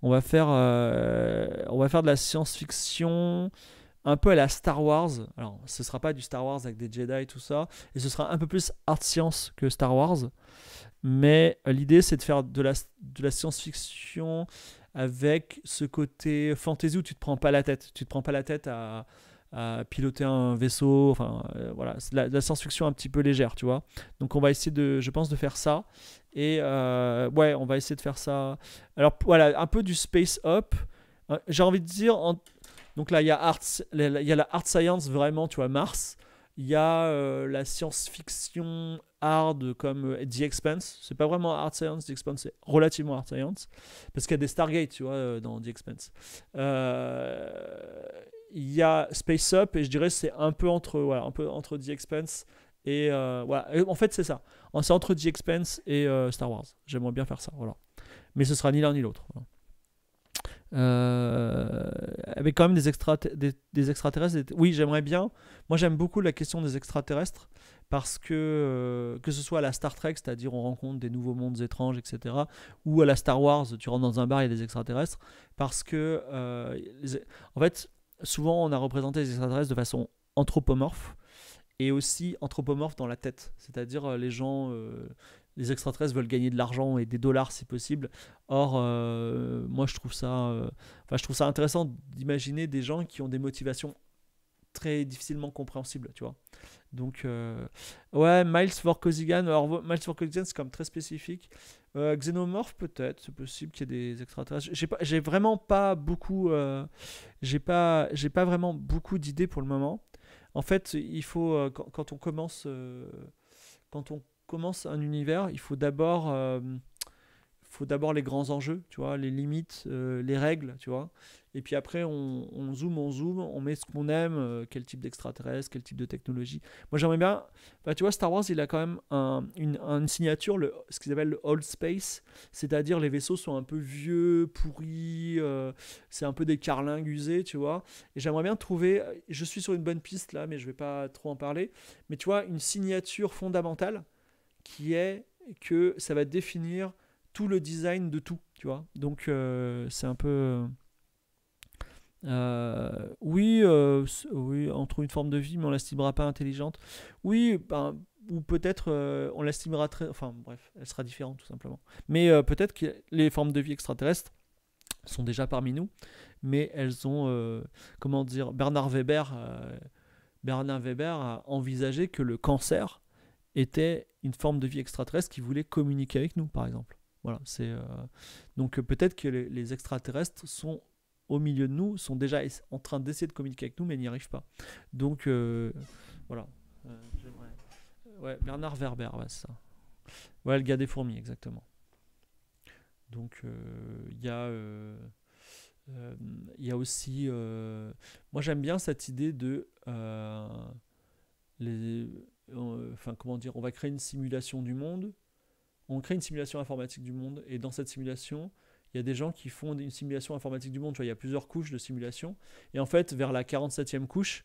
On va faire, euh, on va faire de la science-fiction un peu à la Star Wars. Alors, ce sera pas du Star Wars avec des Jedi et tout ça, et ce sera un peu plus art science que Star Wars. Mais euh, l'idée, c'est de faire de la, de la science-fiction avec ce côté fantasy où tu te prends pas la tête. Tu te prends pas la tête à, piloter un vaisseau. Euh, voilà, la, science-fiction un petit peu légère, tu vois. Donc, on va essayer de, je pense, de faire ça et euh, ouais, on va essayer de faire ça. Alors voilà, un peu du space up. Euh, j'ai envie de dire, donc là, il y, a y a la art science vraiment, tu vois, Mars. Il y a euh, la science-fiction hard comme The Expanse. C'est pas vraiment Art science, The Expanse, c'est relativement Art science. Parce qu'il y a des Stargate, tu vois, dans The Expanse. Il y a Space Up, et je dirais c'est un peu entre, voilà, un peu entre The Expanse et euh, voilà. en fait, c'est ça. C'est entre The Expense et euh, Star Wars. J'aimerais bien faire ça. Voilà. Mais ce sera ni l'un ni l'autre. Euh, avec quand même des, extra des, extraterrestres. Oui, j'aimerais bien. Moi, j'aime beaucoup la question des extraterrestres parce que, que ce soit à la Star Trek, c'est-à-dire on rencontre des nouveaux mondes étranges, etc., ou à la Star Wars, tu rentres dans un bar, il y a des extraterrestres, parce que, en fait, souvent on a représenté les extraterrestres de façon anthropomorphe, et aussi anthropomorphe dans la tête. C'est-à-dire euh, les gens, euh, les extraterrestres veulent gagner de l'argent et des dollars si possible. Or, euh, moi je trouve ça, enfin, je trouve ça intéressant d'imaginer des gens qui ont des motivations très difficilement compréhensibles, tu vois. Donc, ouais, Miles Vorkosigan, alors Miles Vorkosigan c'est comme très spécifique. Xénomorphe peut-être, c'est possible qu'il y ait des extraterrestres. J'ai, j'ai vraiment pas beaucoup, j'ai pas, j'ai pas vraiment beaucoup d'idées pour le moment en fait, il faut euh, quand, on commence euh, quand on commence un univers, il faut d'abord euh, faut d'abord les grands enjeux, tu vois, les limites, les règles, tu vois. Et puis après, on, on zoome, on zoome, on met ce qu'on aime, euh, quel type d'extraterrestre, quel type de technologie. Moi, j'aimerais bien. Bah, tu vois, Star Wars, il a quand même une, signature, ce qu'ils appellent le old space, c'est-à-dire les vaisseaux sont un peu vieux, pourris, euh, c'est un peu des carlingues usés, tu vois. Et j'aimerais bien trouver. Je suis sur une bonne piste là, mais je vais pas trop en parler. Mais tu vois, une signature fondamentale qui est que ça va définir tout le design de tout, tu vois. Donc, euh, c'est un peu. Euh, oui, euh, oui, on trouve une forme de vie, mais on l'estimera pas intelligente. Oui, ben, ou peut-être euh, on l'estimera très. Enfin, bref, elle sera différente tout simplement. Mais peut-être que les formes de vie extraterrestres sont déjà parmi nous, mais elles ont, comment dire, Bernard Weber, Bernard Weber a envisagé que le cancer était une forme de vie extraterrestre qui voulait communiquer avec nous, par exemple. Voilà, c'est donc peut-être que les extraterrestres sont au milieu de nous sont déjà en train d'essayer de communiquer avec nous, mais n'y arrivent pas. Donc, euh, voilà. Euh, euh, ouais, Bernard Werber, ouais, ça. Ouais, le gars des fourmis, exactement. Donc, il y a. Il y a aussi. moi, j'aime bien cette idée de. les, enfin, comment dire On va créer une simulation du monde. On crée une simulation informatique du monde. Et dans cette simulation, il y a des gens qui font une simulation informatique du monde, il y a plusieurs couches de simulation. Et en fait, vers la 47e couche,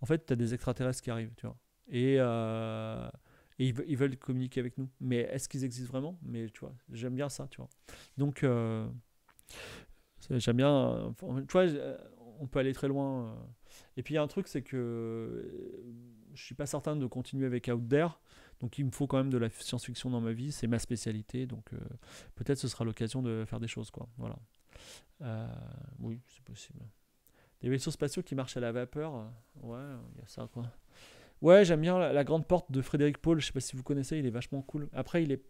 en fait, tu as des extraterrestres qui arrivent, tu vois. Et, euh, ils, veulent communiquer avec nous. Mais est-ce qu'ils existent vraiment Mais tu vois, j'aime bien ça, tu vois. Donc, euh, j'aime bien. Tu vois, euh, on peut aller très loin. Et puis, il y a un truc, c'est que je suis pas certain de continuer avec Out There. Donc il me faut quand même de la science-fiction dans ma vie, c'est ma spécialité, donc euh, peut-être ce sera l'occasion de faire des choses, quoi. Voilà. Euh, oui, c'est possible. Des vaisseaux spatiaux qui marchent à la vapeur, ouais, il y a ça, quoi. Ouais, j'aime bien la, grande porte de Frédéric Paul, je sais pas si vous connaissez, il est vachement cool. Après, il est...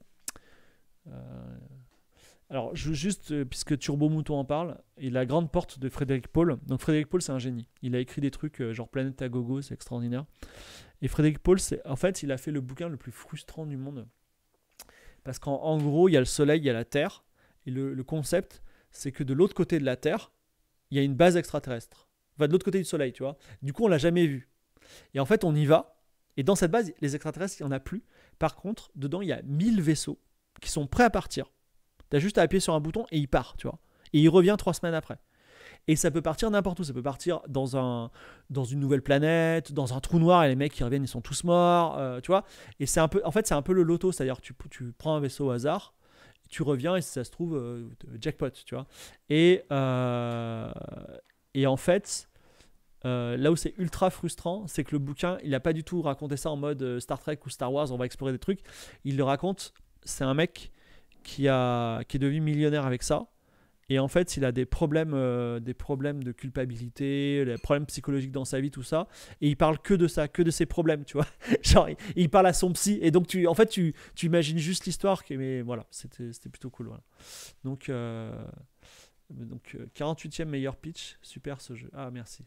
Euh, alors, je juste, euh, puisque Turbo Mouton en parle, et la grande porte de Frédéric Paul. Donc, Frédéric Paul, c'est un génie. Il a écrit des trucs euh, genre Planète à gogo, c'est extraordinaire. Et Frédéric Paul, c'est, en fait, il a fait le bouquin le plus frustrant du monde. Parce qu'en gros, il y a le soleil, il y a la Terre. Et le, concept, c'est que de l'autre côté de la Terre, il y a une base extraterrestre. Enfin, de l'autre côté du soleil, tu vois. Du coup, on l'a jamais vu. Et en fait, on y va. Et dans cette base, les extraterrestres, il n'y en a plus. Par contre, dedans, il y a 1000 vaisseaux qui sont prêts à partir T'as juste à appuyer sur un bouton et il part, tu vois. Et il revient trois semaines après. Et ça peut partir n'importe où. Ça peut partir dans, un, dans une nouvelle planète, dans un trou noir, et les mecs qui reviennent, ils sont tous morts, euh, tu vois. Et c'est un peu, en fait, c'est un peu le loto, c'est-à-dire que tu, prends un vaisseau au hasard, tu reviens, et ça se trouve, euh, jackpot, tu vois. Et, euh, en fait, là où c'est ultra frustrant, c'est que le bouquin, il n'a pas du tout raconté ça en mode Star Trek ou Star Wars, on va explorer des trucs. Il le raconte, c'est un mec qui, a, qui est devenu millionnaire avec ça. Et en fait, il a des problèmes, euh, des problèmes de culpabilité, des problèmes psychologiques dans sa vie, tout ça. Et il parle que de ça, que de ses problèmes, tu vois. Genre, il, parle à son psy. Et donc, tu, en fait, tu, tu imagines juste l'histoire. Mais voilà, c'était plutôt cool. Voilà. Donc, euh, donc 48e euh, meilleur pitch. Super ce jeu. Ah, merci.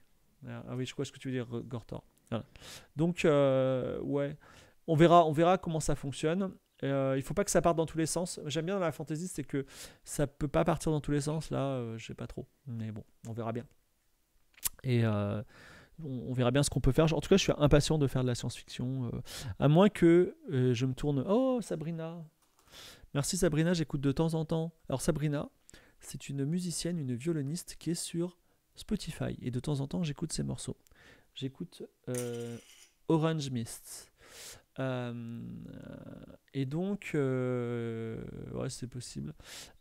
Ah, ah oui, je crois ce que tu veux dire, Gortor. Voilà. Donc, ouais. On verra, on verra comment ça fonctionne. Euh, il ne faut pas que ça parte dans tous les sens. J'aime bien dans la fantaisie, c'est que ça peut pas partir dans tous les sens. Là, je euh, je sais pas trop. Mais bon, on verra bien. Et euh, on, on, verra bien ce qu'on peut faire. En tout cas, je suis impatient de faire de la science-fiction. à moins que je me tourne. Oh, Sabrina Merci Sabrina, j'écoute de temps en temps. Alors, Sabrina, c'est une musicienne, une violoniste qui est sur Spotify. Et de temps en temps, j'écoute ses morceaux. J'écoute Orange Mist. Euh, et donc, euh, ouais, c'est possible.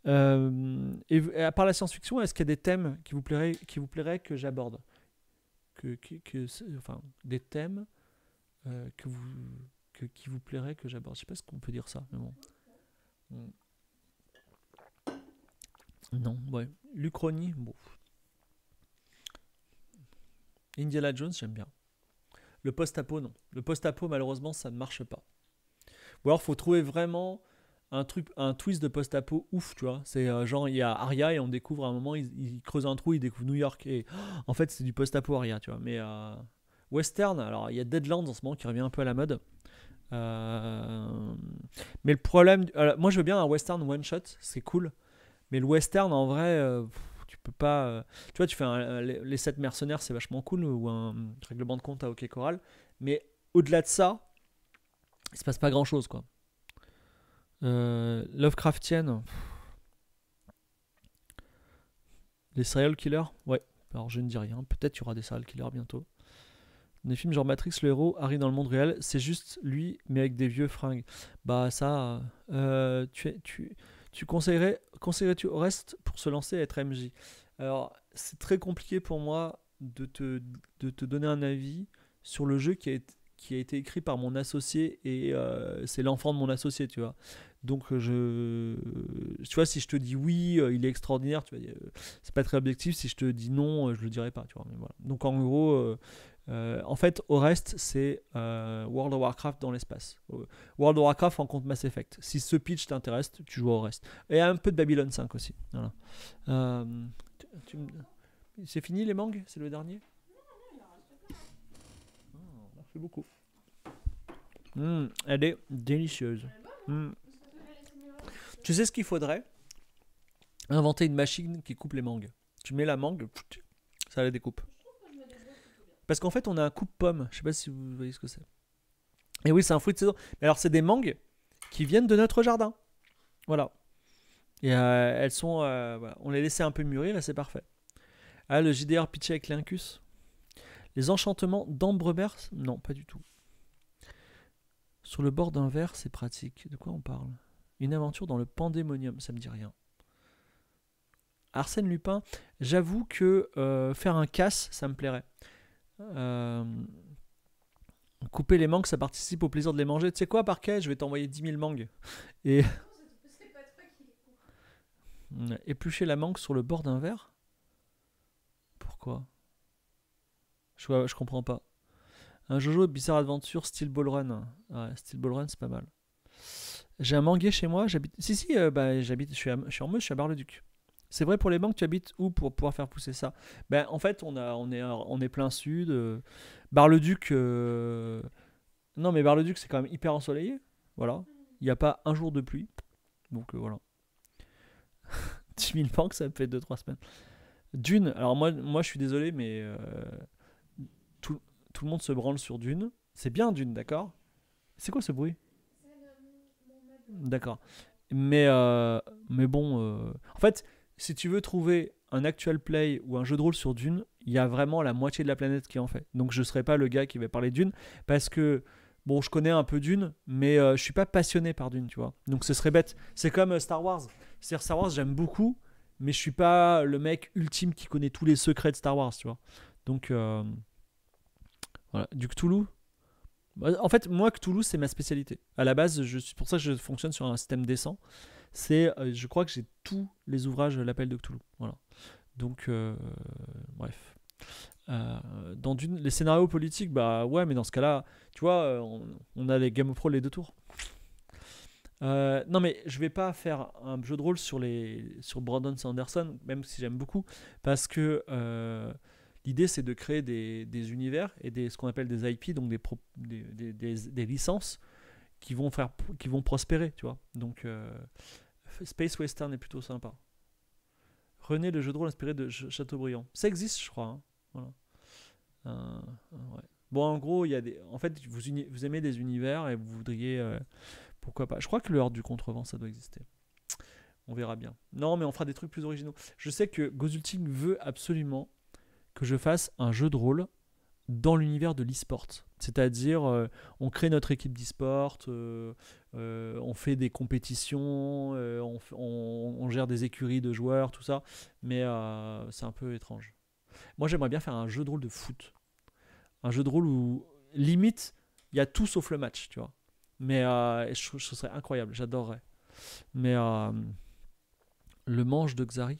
Euh, et, à part la science-fiction, est-ce qu'il y a des thèmes qui vous plairaient, qui vous plairaient que j'aborde que, que, enfin, des thèmes que vous, que, qui vous plairait que j'aborde. Je sais pas ce qu'on peut dire ça, mais bon. Hmm. Non, ouais. l'Uchronie bon. Indiana Jones, j'aime bien. Le post-apo, non. Le post-apo, malheureusement, ça ne marche pas. Ou alors, faut trouver vraiment un truc, un twist de post-apo ouf, tu vois. C'est euh, genre, il y a Aria et on découvre à un moment, il, creuse un trou, il découvre New York. Et oh, en fait, c'est du post-apo Aria, tu vois. Mais euh, western, alors il y a Deadlands en ce moment qui revient un peu à la mode. Euh, mais le problème, moi je veux bien un western one shot, c'est cool. Mais le western en vrai, pas. Euh, tu vois, tu fais les, sept 7 mercenaires, c'est vachement cool, ou un règlement de compte à OK Coral. Mais au-delà de ça, il se passe pas grand chose, quoi. Euh, Lovecraftienne. Les serial killers Ouais. Alors je ne dis rien. Peut-être qu'il y aura des serial killers bientôt. Des films genre Matrix, le héros arrive dans le monde réel. C'est juste lui, mais avec des vieux fringues. Bah ça. Euh, tu, tu, tu conseillerais conseillerais-tu au reste pour se lancer à être MJ Alors, c'est très compliqué pour moi de te, de te, donner un avis sur le jeu qui a, été, qui a été écrit par mon associé et euh, c'est l'enfant de mon associé, tu vois. Donc, euh, je, tu vois, si je te dis oui, euh, il est extraordinaire, tu vois, c'est pas très objectif. Si je te dis non, je le dirai pas, tu vois. Mais Donc, en gros, euh, en fait, au reste, c'est euh, World of Warcraft dans l'espace. Euh, World of Warcraft rencontre Mass Effect. Si ce pitch t'intéresse, tu joues au reste. Et un peu de Babylon 5 aussi. Voilà. C'est fini les mangues C'est le dernier ah, Merci beaucoup. Hum, elle est délicieuse. Hum. Tu sais ce qu'il faudrait Inventer une machine qui coupe les mangues. Tu mets la mangue, ça la découpe. Parce qu'en fait, on a un coup de pomme Je ne sais pas si vous voyez ce que c'est. Et oui, c'est un fruit de saison. Mais alors, c'est des mangues qui viennent de notre jardin. Voilà. Et euh, elles sont. Euh, on les laissait un peu mûrir et c'est parfait. Ah, le JDR pitché avec l'incus. Les enchantements d'Ambrebert Non, pas du tout. Sur le bord d'un verre, c'est pratique. De quoi on parle Une aventure dans le pandémonium, ça me dit rien. Arsène Lupin, j'avoue que euh, faire un casse, ça me plairait. Euh, couper les mangues, ça participe au plaisir de les manger. Tu sais quoi, Parquet Je vais t'envoyer 10 000 mangues. Et. Éplucher la mangue sur le bord d'un verre Pourquoi je, comprends pas. Un Jojo Bizarre Adventure Steel Ball Run. Ouais, Steel Ball Run, c'est pas mal. J'ai un manguier chez moi. J'habite. Si, si, euh, bah, j'habite. Je, suis je en Meuse, je suis à Bar-le-Duc. C'est vrai pour les banques, tu habites où pour pouvoir faire pousser ça ben, En fait, on, a, on, est, on est plein sud. Euh, Bar-le-Duc. Euh, non, mais Bar-le-Duc, c'est quand même hyper ensoleillé. Voilà. Il n'y a pas un jour de pluie. Donc euh, voilà. 10 000 banques, ça fait 2-3 semaines. Dune, alors moi, moi je suis désolé, mais tout, le monde se branle sur Dune. C'est bien Dune, d'accord C'est quoi ce bruit D'accord. Mais, mais bon, en fait, si tu veux trouver un actual play ou un jeu de rôle sur Dune, il y a vraiment la moitié de la planète qui en fait. Donc je ne serai pas le gars qui va parler Dune parce que bon, je connais un peu Dune, mais je euh, je suis pas passionné par Dune, tu vois. Donc ce serait bête. C'est comme euh, Star Wars. cest Star Wars, j'aime beaucoup, mais je suis pas le mec ultime qui connaît tous les secrets de Star Wars, tu vois. Donc euh, voilà, du Cthulhu. Bah, en fait, moi, Cthulhu, c'est ma spécialité. À la base, je suis pour ça que je fonctionne sur un système décent. C'est, euh, je crois que j'ai tous les ouvrages L'Appel de Cthulhu. Voilà. Donc, euh, bref. Euh, dans les scénarios politiques, bah ouais, mais dans ce cas-là, tu vois, on, a les Game of Thrones les deux tours. non mais je vais pas faire un jeu de rôle sur les sur Brandon Sanderson, même si j'aime beaucoup, parce que l'idée c'est de créer des, des, univers et des ce qu'on appelle des IP, donc des, des, des, licences qui vont faire qui vont prospérer, tu vois. Donc Space Western est plutôt sympa. René, le jeu de rôle inspiré de Chateaubriand. Ça existe, je crois. Hein. Euh, euh, bon, en gros, il y a des. En fait, vous, vous aimez des univers et vous voudriez. Euh, pourquoi pas Je crois que le Horde du contrevent, ça doit exister. On verra bien. Non, mais on fera des trucs plus originaux. Je sais que Gozulting veut absolument que je fasse un jeu de rôle dans l'univers de l'e-sport. C'est-à-dire, euh, on crée notre équipe d'e-sport, euh, euh, on fait des compétitions, on, gère des écuries de joueurs, tout ça. Mais c'est un peu étrange. Moi, j'aimerais bien faire un jeu de rôle de foot. Un jeu de rôle où, limite, il y a tout sauf le match, tu vois. Mais ce serait incroyable, j'adorerais. Mais le manche de Xari.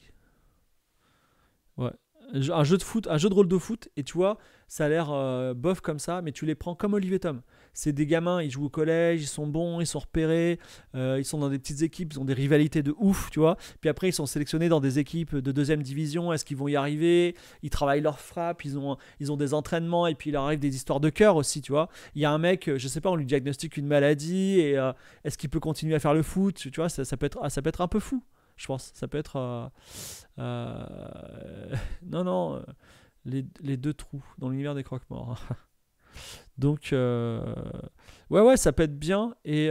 Ouais, un jeu de foot, un jeu de rôle de foot, et tu vois, ça a l'air euh, bof comme ça, mais tu les prends comme Olivier Tom. C'est des gamins, ils jouent au collège, ils sont bons, ils sont repérés, euh, ils sont dans des petites équipes, ils ont des rivalités de ouf, tu vois. Puis après, ils sont sélectionnés dans des équipes de deuxième division, est-ce qu'ils vont y arriver Ils travaillent leur frappe, ils ont, ils ont des entraînements, et puis il leur arrive des histoires de cœur aussi, tu vois. Il y a un mec, je sais pas, on lui diagnostique une maladie, et euh, est-ce qu'il peut continuer à faire le foot Tu vois, ça, ça, peut être, ah, ça peut être un peu fou je pense. Ça peut être. Euh, euh, non, non, euh, les, deux trous dans l'univers des croque-morts. Hein. Donc, ouais, ouais, ça peut être bien. Et,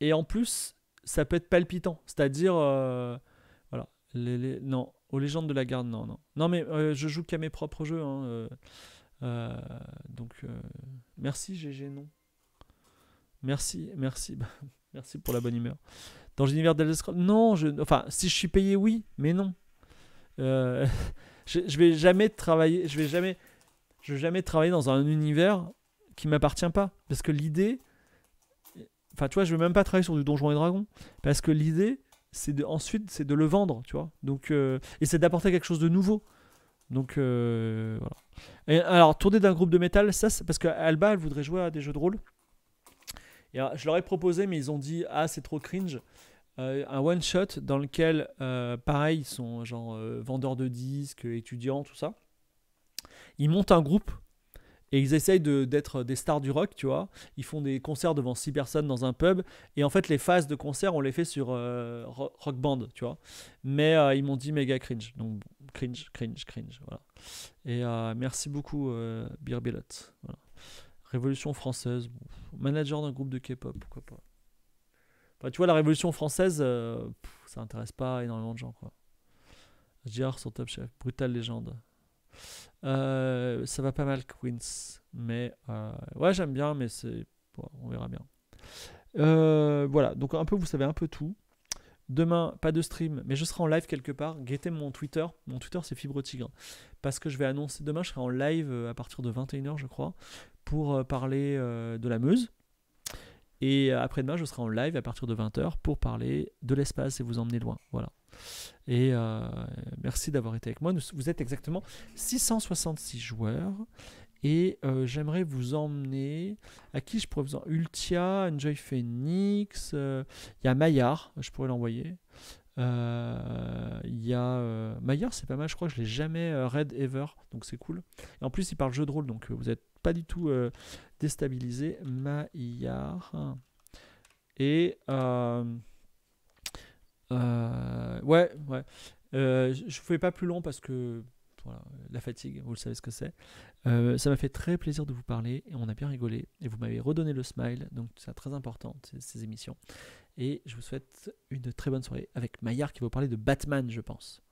et en plus, ça peut être palpitant. C'est-à-dire. voilà. Les, les, non, aux légendes de la garde, non, non. Non, mais je joue qu'à mes propres jeux. Hein, donc, merci GG, non. Merci, merci, merci pour la bonne humeur dans l'univers d'Elder Non, je, enfin, si je suis payé, oui, mais non. Euh, je, je, vais jamais travailler, je vais jamais, je vais jamais travailler dans un univers qui m'appartient pas, parce que l'idée, enfin, tu vois, je vais même pas travailler sur du Donjon et Dragon, parce que l'idée, c'est de, ensuite, c'est de le vendre, tu vois. Donc, euh, et c'est d'apporter quelque chose de nouveau. Donc euh, voilà. Et, alors tourner d'un groupe de métal, ça, c'est parce que Alba, elle voudrait jouer à des jeux de rôle. Euh, je leur ai proposé, mais ils ont dit Ah, c'est trop cringe. Euh, un one shot dans lequel, euh, pareil, ils sont genre vendeurs de disques, étudiants, tout ça. Ils montent un groupe et ils essayent d'être des stars du rock, tu vois. Ils font des concerts devant six personnes dans un pub. Et en fait, les phases de concert, on les fait sur rock band, tu vois. Mais ils m'ont dit méga cringe. Donc, cringe, cringe, cringe. Voilà. Et merci beaucoup, euh, Voilà. Révolution française, manager d'un groupe de K-pop, pourquoi pas. tu vois, la Révolution française, euh, ça intéresse pas énormément de gens. Quoi. JR sur Top Chef, brutale légende. Euh, ça va pas mal, Queens. Mais euh, ouais, j'aime bien, mais c'est. on verra bien. voilà, donc un peu, vous savez un peu tout. Demain, pas de stream, mais je serai en live quelque part. Guettez mon Twitter. Mon Twitter, c'est Fibre Tigre. Parce que je vais annoncer demain, je serai en live à partir de 21h, je crois, pour euh, parler euh, de la Meuse. Et euh, après-demain, je serai en live à partir de 20h pour parler de l'espace et vous emmener loin. Voilà. Et merci d'avoir été avec moi. vous êtes exactement 666 joueurs. Et j'aimerais vous emmener. À qui je pourrais vous emmener Ultia, Enjoy Phoenix. Il y a Maillard, je pourrais l'envoyer. Il y a Maillard, c'est pas mal, je crois que je l'ai jamais raid ever, donc c'est cool. Et en plus, il parle jeu de rôle, donc vous êtes pas du tout déstabiliser euh, déstabilisé. Maillard. Et. Euh, euh, ouais, ouais. je ne fais pas plus long parce que. la fatigue, vous le savez ce que c'est. ça m'a fait très plaisir de vous parler et on a bien rigolé. Et vous m'avez redonné le smile, donc c'est très important ces, ces émissions. Et je vous souhaite une très bonne soirée avec Maillard qui va vous parler de Batman, je pense.